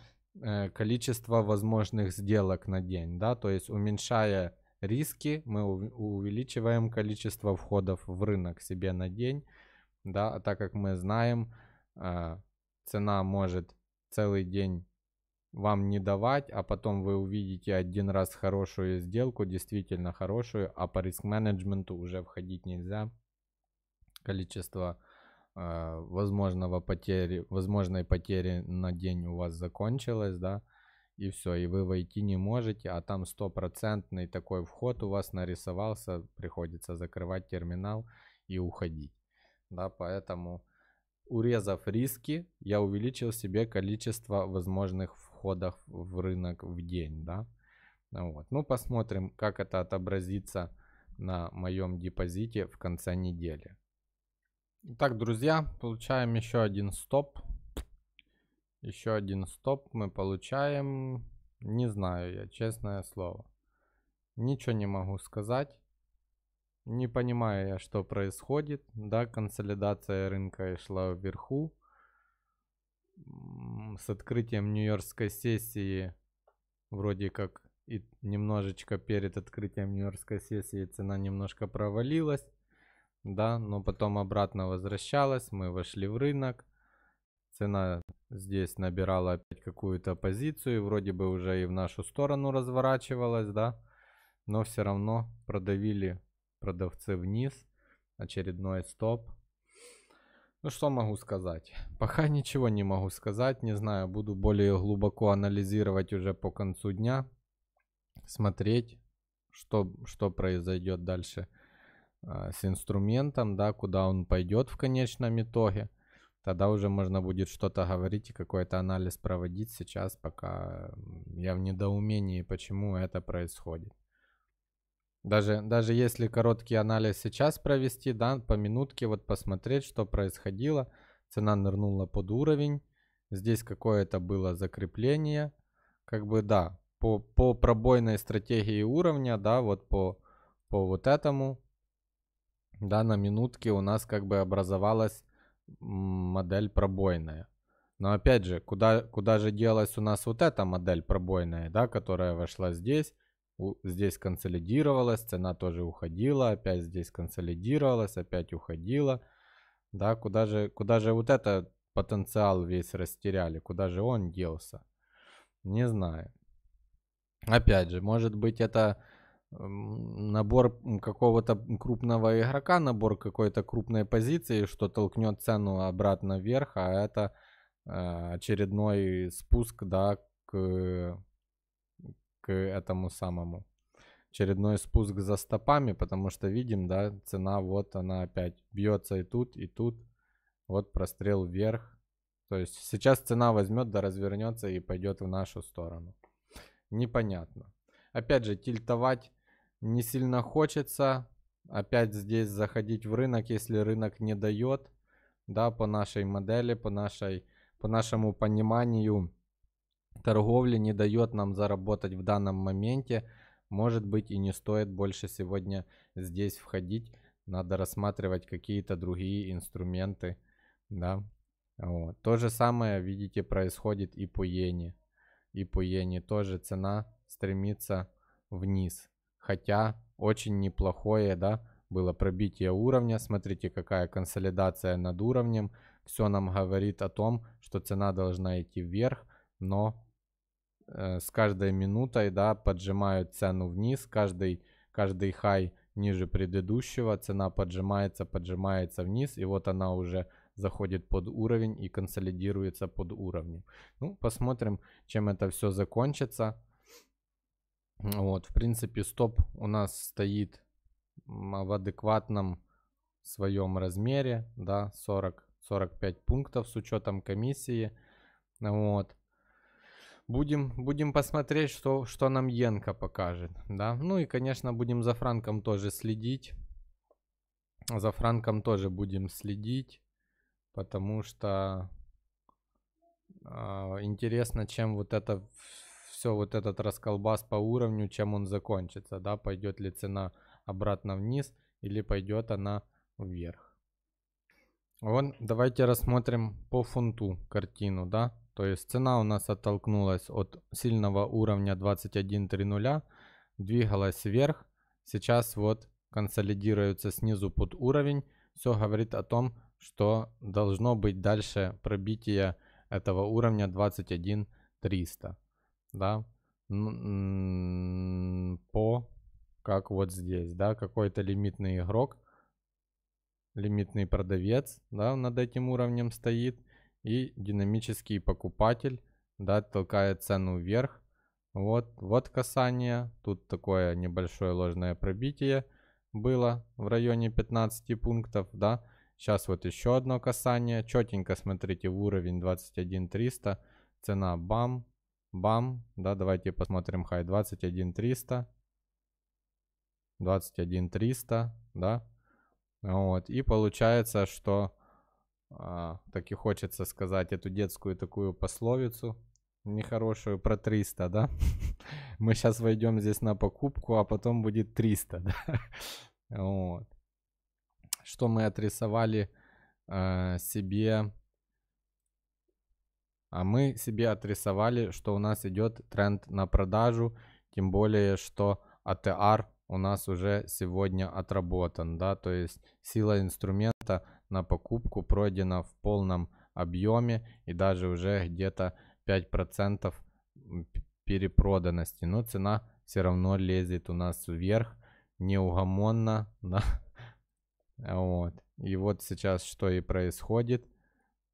э, количество возможных сделок на день, да, то есть уменьшая риски, мы увеличиваем количество входов в рынок себе на день, да, а так как мы знаем, э, цена может целый день вам не давать, а потом вы увидите один раз хорошую сделку, действительно хорошую, а по риск-менеджменту уже входить нельзя. Количество Э, возможного потери, возможной потери на день у вас закончилось, да, и все, и вы войти не можете, а там стопроцентный такой вход у вас нарисовался, приходится закрывать терминал и уходить, да, поэтому урезав риски, я увеличил себе количество возможных входов в рынок в день, да, вот, ну посмотрим, как это отобразится на моем депозите в конце недели. Итак, друзья, получаем еще один стоп. Еще один стоп мы получаем. Не знаю я, честное слово. Ничего не могу сказать. Не понимаю я, что происходит. Да, консолидация рынка шла вверху. С открытием Нью-Йоркской сессии вроде как и немножечко перед открытием Нью-Йоркской сессии цена немножко провалилась да, но потом обратно возвращалась, мы вошли в рынок, цена здесь набирала опять какую-то позицию, вроде бы уже и в нашу сторону разворачивалась, да, но все равно продавили продавцы вниз, очередной стоп. Ну что могу сказать? Пока ничего не могу сказать, не знаю, буду более глубоко анализировать уже по концу дня, смотреть, что, что произойдет дальше. А, с инструментом, да, куда он пойдет в конечном итоге. Тогда уже можно будет что-то говорить и какой-то анализ проводить сейчас, пока я в недоумении, почему это происходит. Даже, даже если короткий анализ сейчас провести, да, по минутке вот посмотреть, что происходило. Цена нырнула под уровень. Здесь какое-то было закрепление. Как бы, да, по, по пробойной стратегии уровня, да, вот по, по вот этому да, на минутке у нас как бы образовалась модель пробойная. Но опять же, куда, куда же делась у нас вот эта модель пробойная, да, которая вошла здесь, у, здесь консолидировалась, цена тоже уходила, опять здесь консолидировалась, опять уходила. Да, куда же, куда же вот этот потенциал весь растеряли, куда же он делся? Не знаю. Опять же, может быть это набор какого-то крупного игрока, набор какой-то крупной позиции, что толкнет цену обратно вверх, а это э, очередной спуск, да, к, к этому самому. Очередной спуск за стопами, потому что видим, да, цена вот она опять бьется и тут, и тут. Вот прострел вверх. То есть сейчас цена возьмет, да развернется и пойдет в нашу сторону. Непонятно. Опять же, тильтовать не сильно хочется опять здесь заходить в рынок, если рынок не дает, да, по нашей модели, по, нашей, по нашему пониманию торговли не дает нам заработать в данном моменте. Может быть и не стоит больше сегодня здесь входить. Надо рассматривать какие-то другие инструменты, да. Вот. То же самое, видите, происходит и по иене. И по иене тоже цена стремится вниз. Хотя очень неплохое, да, было пробитие уровня. Смотрите, какая консолидация над уровнем. Все нам говорит о том, что цена должна идти вверх, но э, с каждой минутой, да, поджимают цену вниз. Каждый, каждый хай ниже предыдущего, цена поджимается, поджимается вниз, и вот она уже заходит под уровень и консолидируется под уровнем. Ну, посмотрим, чем это все закончится. Вот, в принципе, стоп у нас стоит в адекватном своем размере, да, 40-45 пунктов с учетом комиссии. Вот. Будем, будем посмотреть, что, что нам Йенка покажет, да. Ну и, конечно, будем за Франком тоже следить. За Франком тоже будем следить, потому что э, интересно, чем вот это все вот этот расколбас по уровню, чем он закончится, да, пойдет ли цена обратно вниз или пойдет она вверх. Вот, давайте рассмотрим по фунту картину, да, то есть цена у нас оттолкнулась от сильного уровня 21.30, двигалась вверх, сейчас вот консолидируется снизу под уровень, все говорит о том, что должно быть дальше пробитие этого уровня 21 300 да, по, как вот здесь, да, какой-то лимитный игрок, лимитный продавец, да, над этим уровнем стоит, и динамический покупатель, да, толкает цену вверх. Вот, вот касание, тут такое небольшое ложное пробитие было в районе 15 пунктов, да. Сейчас вот еще одно касание, четенько смотрите в уровень 21300, цена бам, Бам, да, давайте посмотрим хай 21300. 21300, да. Вот, и получается, что, а, так и хочется сказать эту детскую такую пословицу, нехорошую, про 300, да. Мы сейчас войдем здесь на покупку, а потом будет 300, да. Вот. Что мы отрисовали э, себе а мы себе отрисовали, что у нас идет тренд на продажу, тем более, что АТР у нас уже сегодня отработан, да, то есть сила инструмента на покупку пройдена в полном объеме и даже уже где-то 5% перепроданности, но цена все равно лезет у нас вверх, неугомонно, да, вот. И вот сейчас что и происходит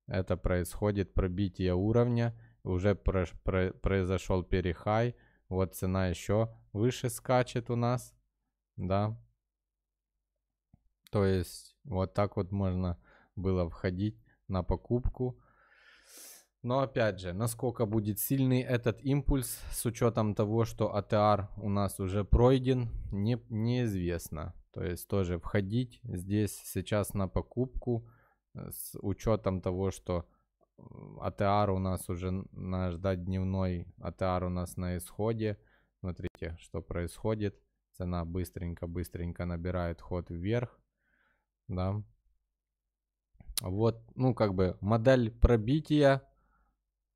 это происходит пробитие уровня, уже про про произошел перехай, вот цена еще выше скачет у нас, да. То есть вот так вот можно было входить на покупку. Но опять же, насколько будет сильный этот импульс с учетом того, что АТР у нас уже пройден, не, неизвестно. То есть тоже входить здесь сейчас на покупку с учетом того, что АТР у нас уже на ждать дневной АТР у нас на исходе. Смотрите, что происходит. Цена быстренько-быстренько набирает ход вверх. Да. Вот, ну, как бы модель пробития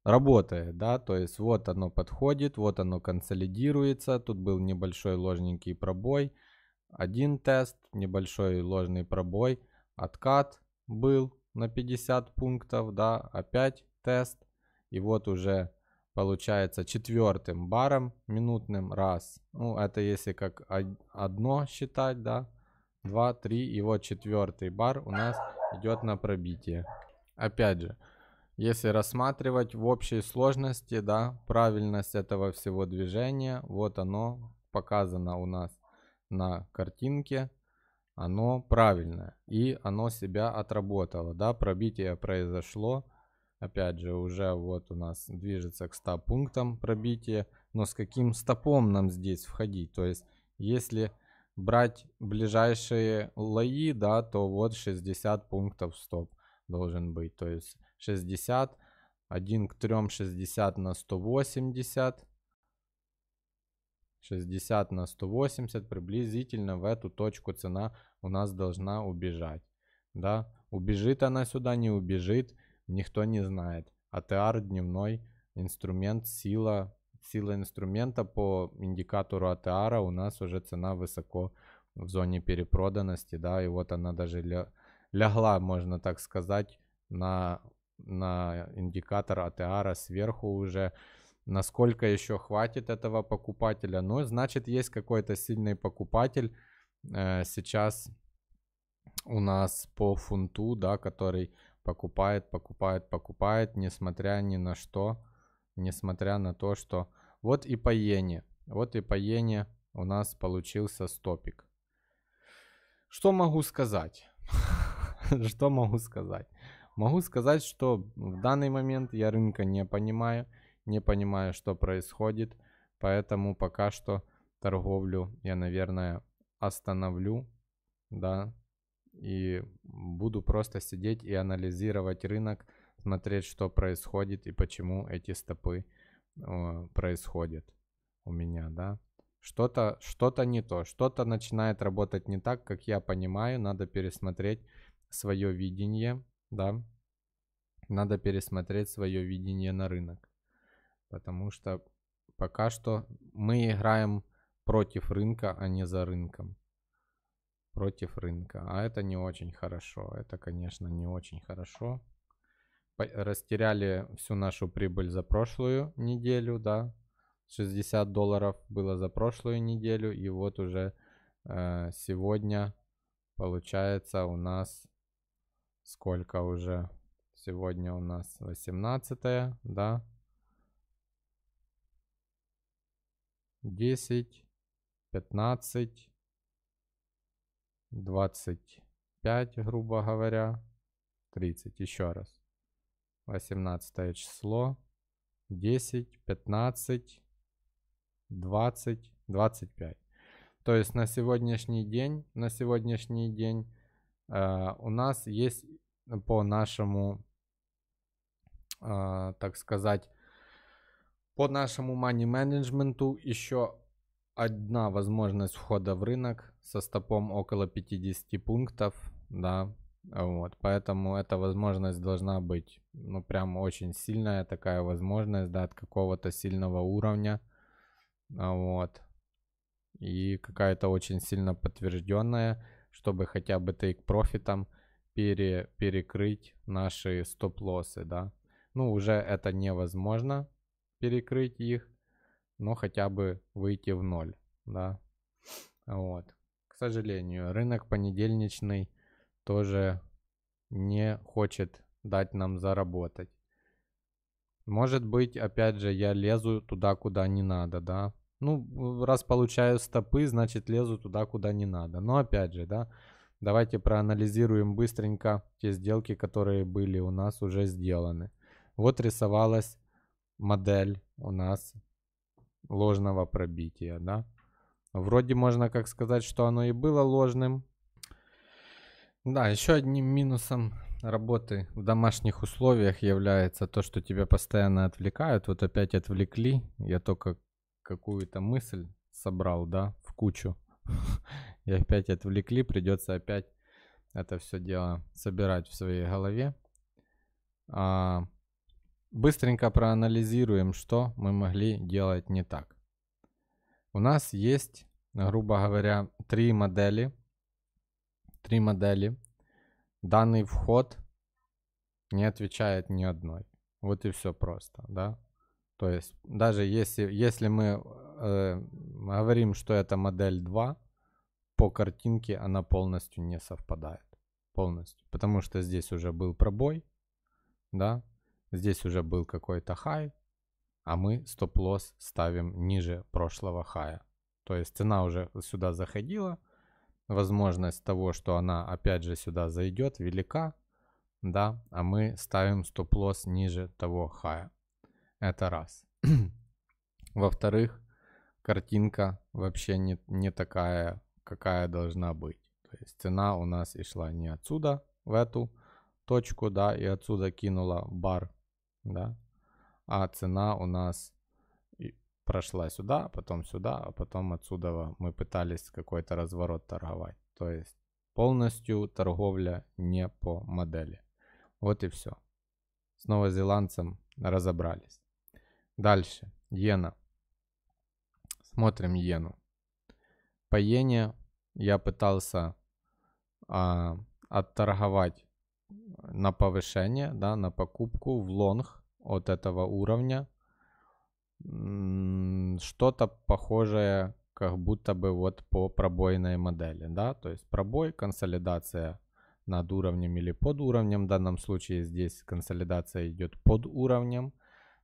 работает, да, то есть вот оно подходит, вот оно консолидируется, тут был небольшой ложненький пробой, один тест, небольшой ложный пробой, откат, был на 50 пунктов, да, опять тест. И вот уже получается четвертым баром минутным раз. Ну, это если как одно считать, да. два, три, и вот четвертый бар у нас идет на пробитие. Опять же, если рассматривать в общей сложности, да, правильность этого всего движения, вот оно показано у нас на картинке оно правильное и оно себя отработало, да, пробитие произошло, опять же, уже вот у нас движется к 100 пунктам пробитие, но с каким стопом нам здесь входить, то есть, если брать ближайшие лои, да, то вот 60 пунктов стоп должен быть, то есть 60, 1 к 3, 60 на 180, 60 на 180, приблизительно в эту точку цена у нас должна убежать. Да? Убежит она сюда, не убежит, никто не знает. АТР дневной инструмент, сила, сила инструмента по индикатору АТР у нас уже цена высоко в зоне перепроданности, да, и вот она даже лягла, можно так сказать, на, на индикатор АТР сверху уже насколько еще хватит этого покупателя. Ну, значит, есть какой-то сильный покупатель э, сейчас у нас по фунту, да, который покупает, покупает, покупает, несмотря ни на что, несмотря на то, что... Вот и по иене, вот и по иене у нас получился стопик. Что могу сказать? Что могу сказать? Могу сказать, что в данный момент я рынка не понимаю не понимаю, что происходит, поэтому пока что торговлю я, наверное, остановлю, да, и буду просто сидеть и анализировать рынок, смотреть, что происходит и почему эти стопы э, происходят у меня, да. Что-то что, -то, что -то не то, что-то начинает работать не так, как я понимаю, надо пересмотреть свое видение, да, надо пересмотреть свое видение на рынок. Потому что пока что мы играем против рынка, а не за рынком. Против рынка. А это не очень хорошо. Это, конечно, не очень хорошо. Растеряли всю нашу прибыль за прошлую неделю, да. 60 долларов было за прошлую неделю. И вот уже э, сегодня получается у нас сколько уже? Сегодня у нас 18, да. 10, 15, 25, грубо говоря, 30, еще раз. 18 число, 10, 15, 20, 25. То есть на сегодняшний день, на сегодняшний день э, у нас есть по нашему, э, так сказать, по нашему money менеджменту еще одна возможность входа в рынок со стопом около 50 пунктов, да, вот, поэтому эта возможность должна быть, ну, прям очень сильная такая возможность, да, от какого-то сильного уровня, вот, и какая-то очень сильно подтвержденная, чтобы хотя бы тейк профитом пере, перекрыть наши стоп-лоссы, да. Ну, уже это невозможно, перекрыть их, но хотя бы выйти в ноль, да. Вот. К сожалению, рынок понедельничный тоже не хочет дать нам заработать. Может быть, опять же, я лезу туда, куда не надо, да. Ну, раз получаю стопы, значит, лезу туда, куда не надо. Но опять же, да, давайте проанализируем быстренько те сделки, которые были у нас уже сделаны. Вот рисовалась модель у нас ложного пробития, да. Вроде можно как сказать, что оно и было ложным. Да, еще одним минусом работы в домашних условиях является то, что тебя постоянно отвлекают. Вот опять отвлекли. Я только какую-то мысль собрал, да, в кучу. И опять отвлекли, придется опять это все дело собирать в своей голове. А, Быстренько проанализируем, что мы могли делать не так. У нас есть, грубо говоря, три модели. Три модели. Данный вход не отвечает ни одной. Вот и все просто, да? То есть даже если, если мы э, говорим, что это модель 2, по картинке она полностью не совпадает. Полностью. Потому что здесь уже был пробой, да? Здесь уже был какой-то хай, а мы стоп-лосс ставим ниже прошлого хая. То есть цена уже сюда заходила. Возможность того, что она опять же сюда зайдет, велика. Да, а мы ставим стоп-лосс ниже того хая. Это раз. Во-вторых, картинка вообще не, не такая, какая должна быть. То есть цена у нас и шла не отсюда в эту точку, да, и отсюда кинула бар да, а цена у нас прошла сюда, потом сюда, а потом отсюда мы пытались какой-то разворот торговать. То есть полностью торговля не по модели. Вот и все. С новозеландцем разобрались. Дальше. Йена. Смотрим иену. По иене я пытался а, отторговать на повышение, да, на покупку в лонг от этого уровня. Что-то похожее как будто бы вот по пробойной модели, да, то есть пробой, консолидация над уровнем или под уровнем, в данном случае здесь консолидация идет под уровнем,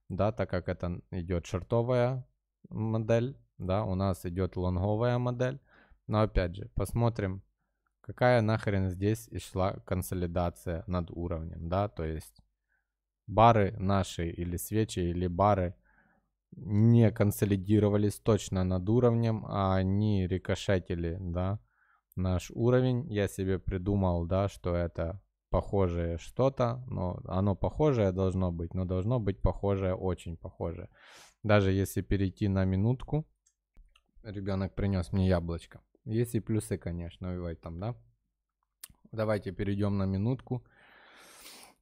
да, так как это идет шортовая модель, да, у нас идет лонговая модель, но опять же, посмотрим, Какая нахрен здесь шла консолидация над уровнем, да, то есть бары наши или свечи или бары не консолидировались точно над уровнем, а они рикошетили, да, наш уровень. Я себе придумал, да, что это похожее что-то, но оно похожее должно быть, но должно быть похожее, очень похожее. Даже если перейти на минутку, ребенок принес мне яблочко. Есть и плюсы, конечно, в этом, да. Давайте перейдем на минутку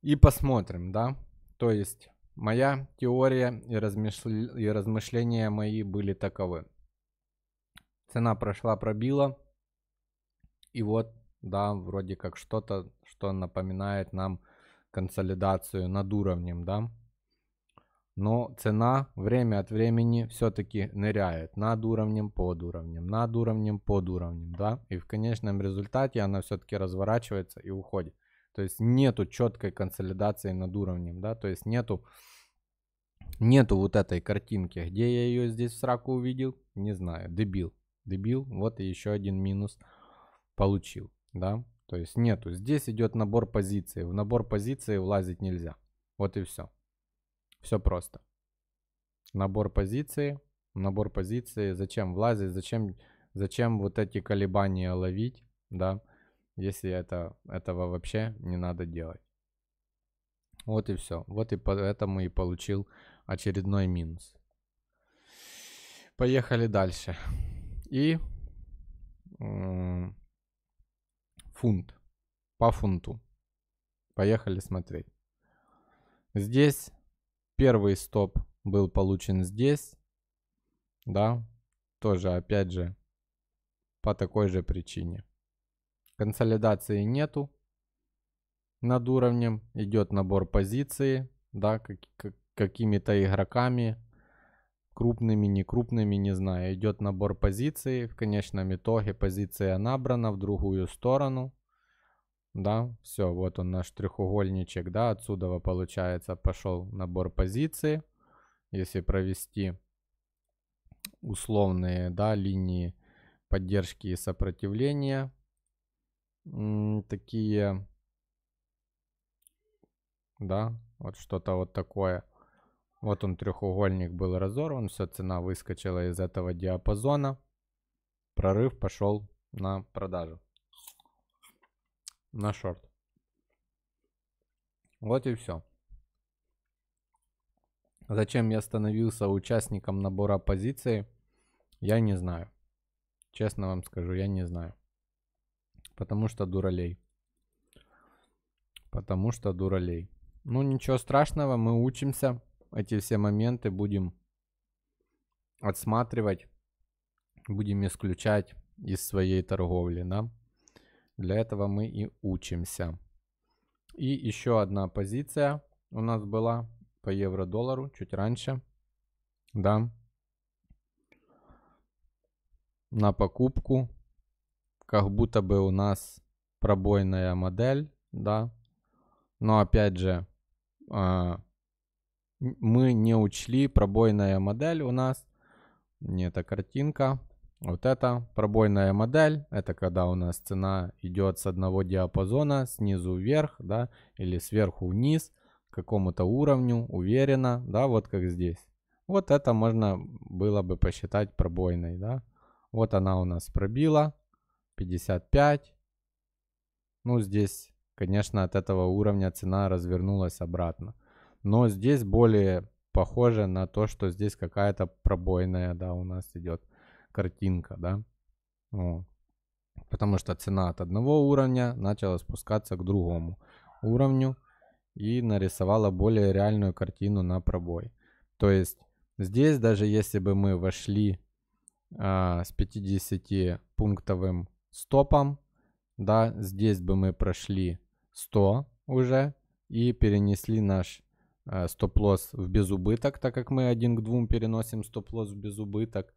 и посмотрим, да. То есть моя теория и, размышл... и размышления мои были таковы. Цена прошла, пробила. И вот, да, вроде как что-то, что напоминает нам консолидацию над уровнем, да но цена время от времени все-таки ныряет над уровнем, под уровнем, над уровнем, под уровнем, да, и в конечном результате она все-таки разворачивается и уходит. То есть нету четкой консолидации над уровнем, да, то есть нету, нету вот этой картинки. Где я ее здесь в сраку увидел, не знаю, дебил, дебил, вот и еще один минус получил, да, то есть нету. Здесь идет набор позиций, в набор позиций влазить нельзя, вот и все. Все просто. Набор позиции, набор позиции, зачем влазить, зачем, зачем вот эти колебания ловить, да, если это, этого вообще не надо делать. Вот и все. Вот и поэтому и получил очередной минус. Поехали дальше. И фунт. По фунту. Поехали смотреть. Здесь Первый стоп был получен здесь, да, тоже, опять же, по такой же причине. Консолидации нету над уровнем, идет набор позиции, да, как, как, какими-то игроками, крупными, не крупными, не знаю. Идет набор позиции. в конечном итоге позиция набрана в другую сторону да, все, вот он наш треугольничек, да, отсюда получается пошел набор позиций, если провести условные, да, линии поддержки и сопротивления, такие, да, вот что-то вот такое. Вот он треугольник был разорван, все, цена выскочила из этого диапазона, прорыв пошел на продажу на шорт. Вот и все. Зачем я становился участником набора позиций, я не знаю. Честно вам скажу, я не знаю. Потому что дуралей. Потому что дуралей. Ну ничего страшного, мы учимся. Эти все моменты будем отсматривать, будем исключать из своей торговли, да? Для этого мы и учимся. И еще одна позиция у нас была по евро-доллару чуть раньше. Да. На покупку. Как будто бы у нас пробойная модель, да. Но опять же, а, мы не учли пробойная модель у нас. Не эта картинка. Вот это пробойная модель, это когда у нас цена идет с одного диапазона снизу вверх, да, или сверху вниз к какому-то уровню, уверенно, да, вот как здесь. Вот это можно было бы посчитать пробойной, да. Вот она у нас пробила 55. Ну, здесь, конечно, от этого уровня цена развернулась обратно. Но здесь более похоже на то, что здесь какая-то пробойная, да, у нас идет картинка, да. Вот. Потому что цена от одного уровня начала спускаться к другому уровню и нарисовала более реальную картину на пробой. То есть здесь даже если бы мы вошли а, с 50 пунктовым стопом, да, здесь бы мы прошли 100 уже и перенесли наш а, стоп-лосс в безубыток, так как мы один к двум переносим стоп-лосс в безубыток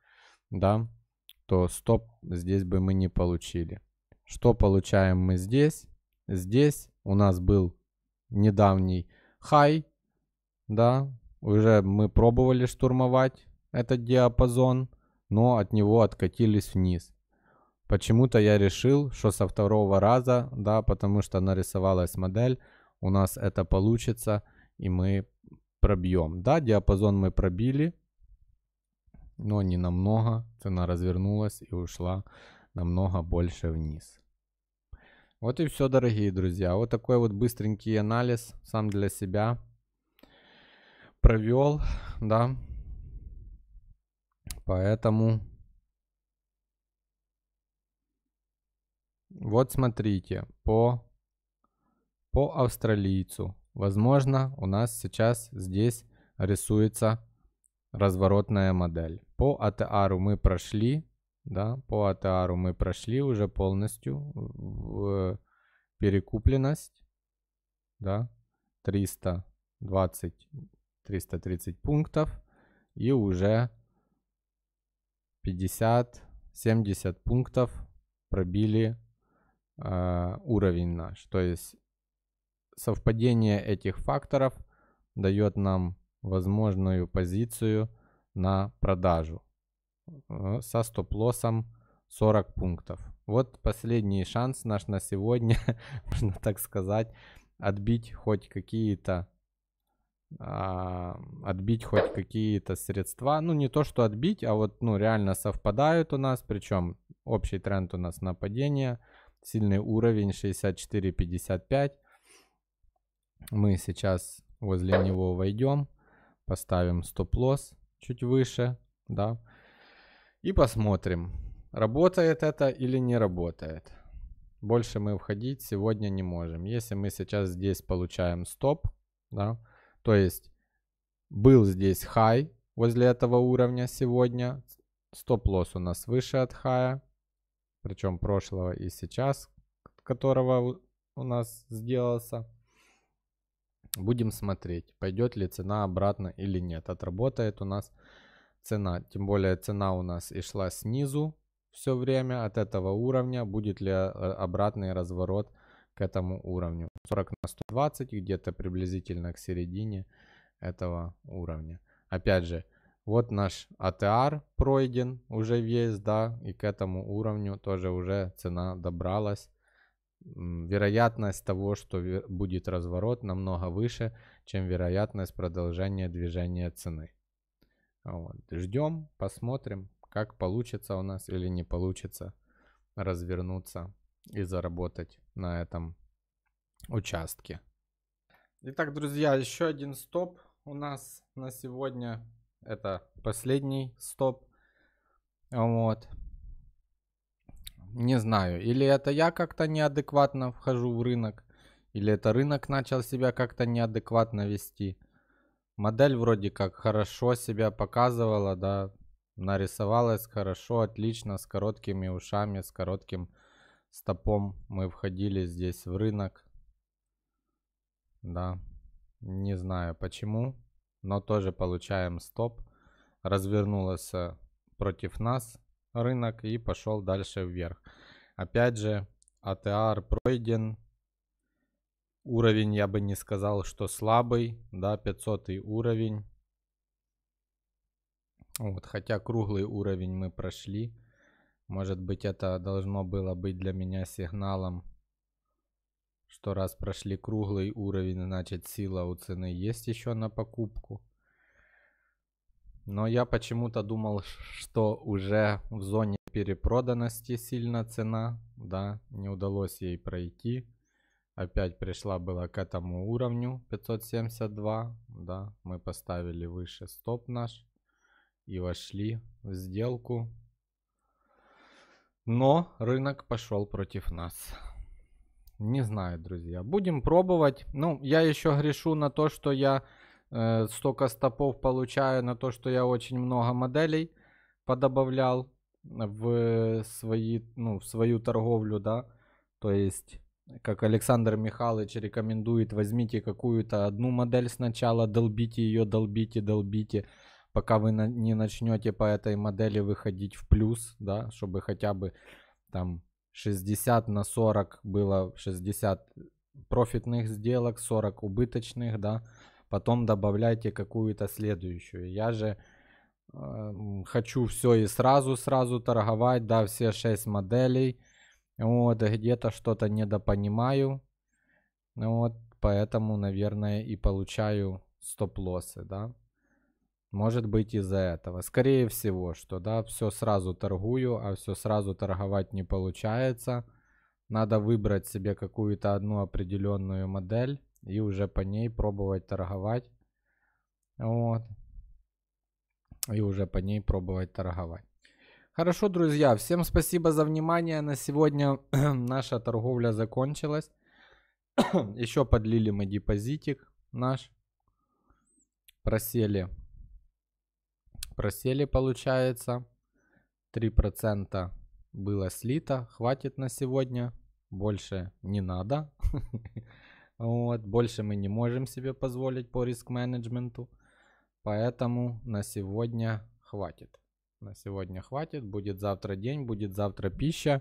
да, то стоп здесь бы мы не получили. Что получаем мы здесь? Здесь у нас был недавний хай, да, уже мы пробовали штурмовать этот диапазон, но от него откатились вниз. Почему-то я решил, что со второго раза, да, потому что нарисовалась модель, у нас это получится, и мы пробьем. Да, диапазон мы пробили, но не намного. Цена развернулась и ушла намного больше вниз. Вот и все, дорогие друзья. Вот такой вот быстренький анализ сам для себя провел, да. Поэтому вот смотрите по по австралийцу. Возможно, у нас сейчас здесь рисуется разворотная модель по ATR мы прошли, да, по ATR мы прошли уже полностью в э, перекупленность, да, 320, 330 пунктов и уже 50, 70 пунктов пробили э, уровень наш. То есть совпадение этих факторов дает нам возможную позицию – на продажу э, со стоп-лоссом 40 пунктов. Вот последний шанс наш на сегодня, можно так сказать, отбить хоть какие-то а, отбить хоть какие-то средства. Ну, не то, что отбить, а вот, ну, реально совпадают у нас. Причем общий тренд у нас на падение. Сильный уровень 64.55. Мы сейчас возле него войдем. Поставим стоп-лосс чуть выше, да, и посмотрим, работает это или не работает. Больше мы входить сегодня не можем. Если мы сейчас здесь получаем стоп, да, то есть был здесь хай возле этого уровня сегодня, стоп-лосс у нас выше от хая, причем прошлого и сейчас, которого у нас сделался. Будем смотреть, пойдет ли цена обратно или нет. Отработает у нас цена. Тем более цена у нас и шла снизу все время от этого уровня. Будет ли а, обратный разворот к этому уровню. 40 на 120 где-то приблизительно к середине этого уровня. Опять же, вот наш АТР пройден уже весь, да, и к этому уровню тоже уже цена добралась вероятность того, что будет разворот, намного выше, чем вероятность продолжения движения цены. Вот. Ждем, посмотрим, как получится у нас или не получится развернуться и заработать на этом участке. Итак, друзья, еще один стоп у нас на сегодня. Это последний стоп. Вот не знаю. Или это я как-то неадекватно вхожу в рынок, или это рынок начал себя как-то неадекватно вести. Модель вроде как хорошо себя показывала, да, нарисовалась хорошо, отлично, с короткими ушами, с коротким стопом мы входили здесь в рынок. Да, не знаю почему, но тоже получаем стоп. Развернулась э, против нас рынок и пошел дальше вверх. Опять же, АТР пройден. Уровень я бы не сказал, что слабый, да, 500 уровень. Вот, хотя круглый уровень мы прошли. Может быть, это должно было быть для меня сигналом, что раз прошли круглый уровень, значит сила у цены есть еще на покупку. Но я почему-то думал, что уже в зоне перепроданности сильно цена, да, не удалось ей пройти. Опять пришла была к этому уровню 572, да, мы поставили выше стоп наш и вошли в сделку. Но рынок пошел против нас. Не знаю, друзья. Будем пробовать. Ну, я еще грешу на то, что я Э, столько стопов получаю на то, что я очень много моделей подобавлял в, свои, ну, в свою торговлю, да. То есть, как Александр Михайлович рекомендует, возьмите какую-то одну модель сначала, долбите ее, долбите, долбите, пока вы на, не начнете по этой модели выходить в плюс, да, чтобы хотя бы там 60 на 40 было 60 профитных сделок, 40 убыточных, да, потом добавляйте какую-то следующую. Я же э, хочу все и сразу-сразу торговать, да, все 6 моделей. Вот, где-то что-то недопонимаю. Вот, поэтому, наверное, и получаю стоп-лоссы, да. Может быть из-за этого. Скорее всего, что да, все сразу торгую, а все сразу торговать не получается. Надо выбрать себе какую-то одну определенную модель и уже по ней пробовать торговать. Вот. И уже по ней пробовать торговать. Хорошо, друзья, всем спасибо за внимание. На сегодня наша торговля закончилась. Еще подлили мы депозитик наш. Просели. Просели, получается. 3% было слито. Хватит на сегодня. Больше не надо. Вот, больше мы не можем себе позволить по риск-менеджменту. Поэтому на сегодня хватит. На сегодня хватит. Будет завтра день, будет завтра пища.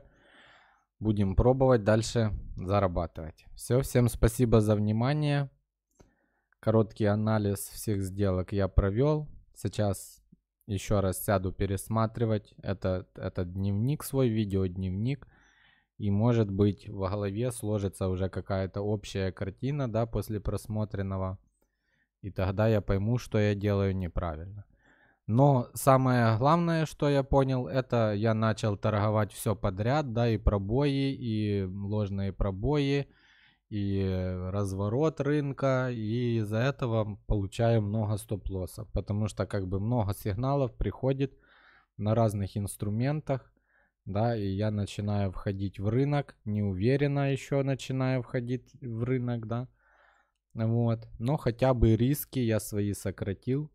Будем пробовать дальше зарабатывать. Все, всем спасибо за внимание. Короткий анализ всех сделок я провел. Сейчас еще раз сяду пересматривать этот, этот дневник свой, видеодневник. дневник и может быть в голове сложится уже какая-то общая картина, да, после просмотренного, и тогда я пойму, что я делаю неправильно. Но самое главное, что я понял, это я начал торговать все подряд, да, и пробои, и ложные пробои, и разворот рынка, и из-за этого получаю много стоп-лоссов, потому что как бы много сигналов приходит на разных инструментах, да, и я начинаю входить в рынок, неуверенно еще начинаю входить в рынок, да, вот, но хотя бы риски я свои сократил,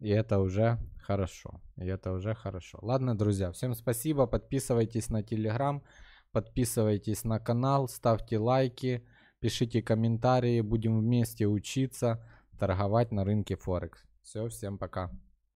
и это уже хорошо, и это уже хорошо. Ладно, друзья, всем спасибо, подписывайтесь на Телеграм, подписывайтесь на канал, ставьте лайки, пишите комментарии, будем вместе учиться торговать на рынке Форекс. Все, всем пока.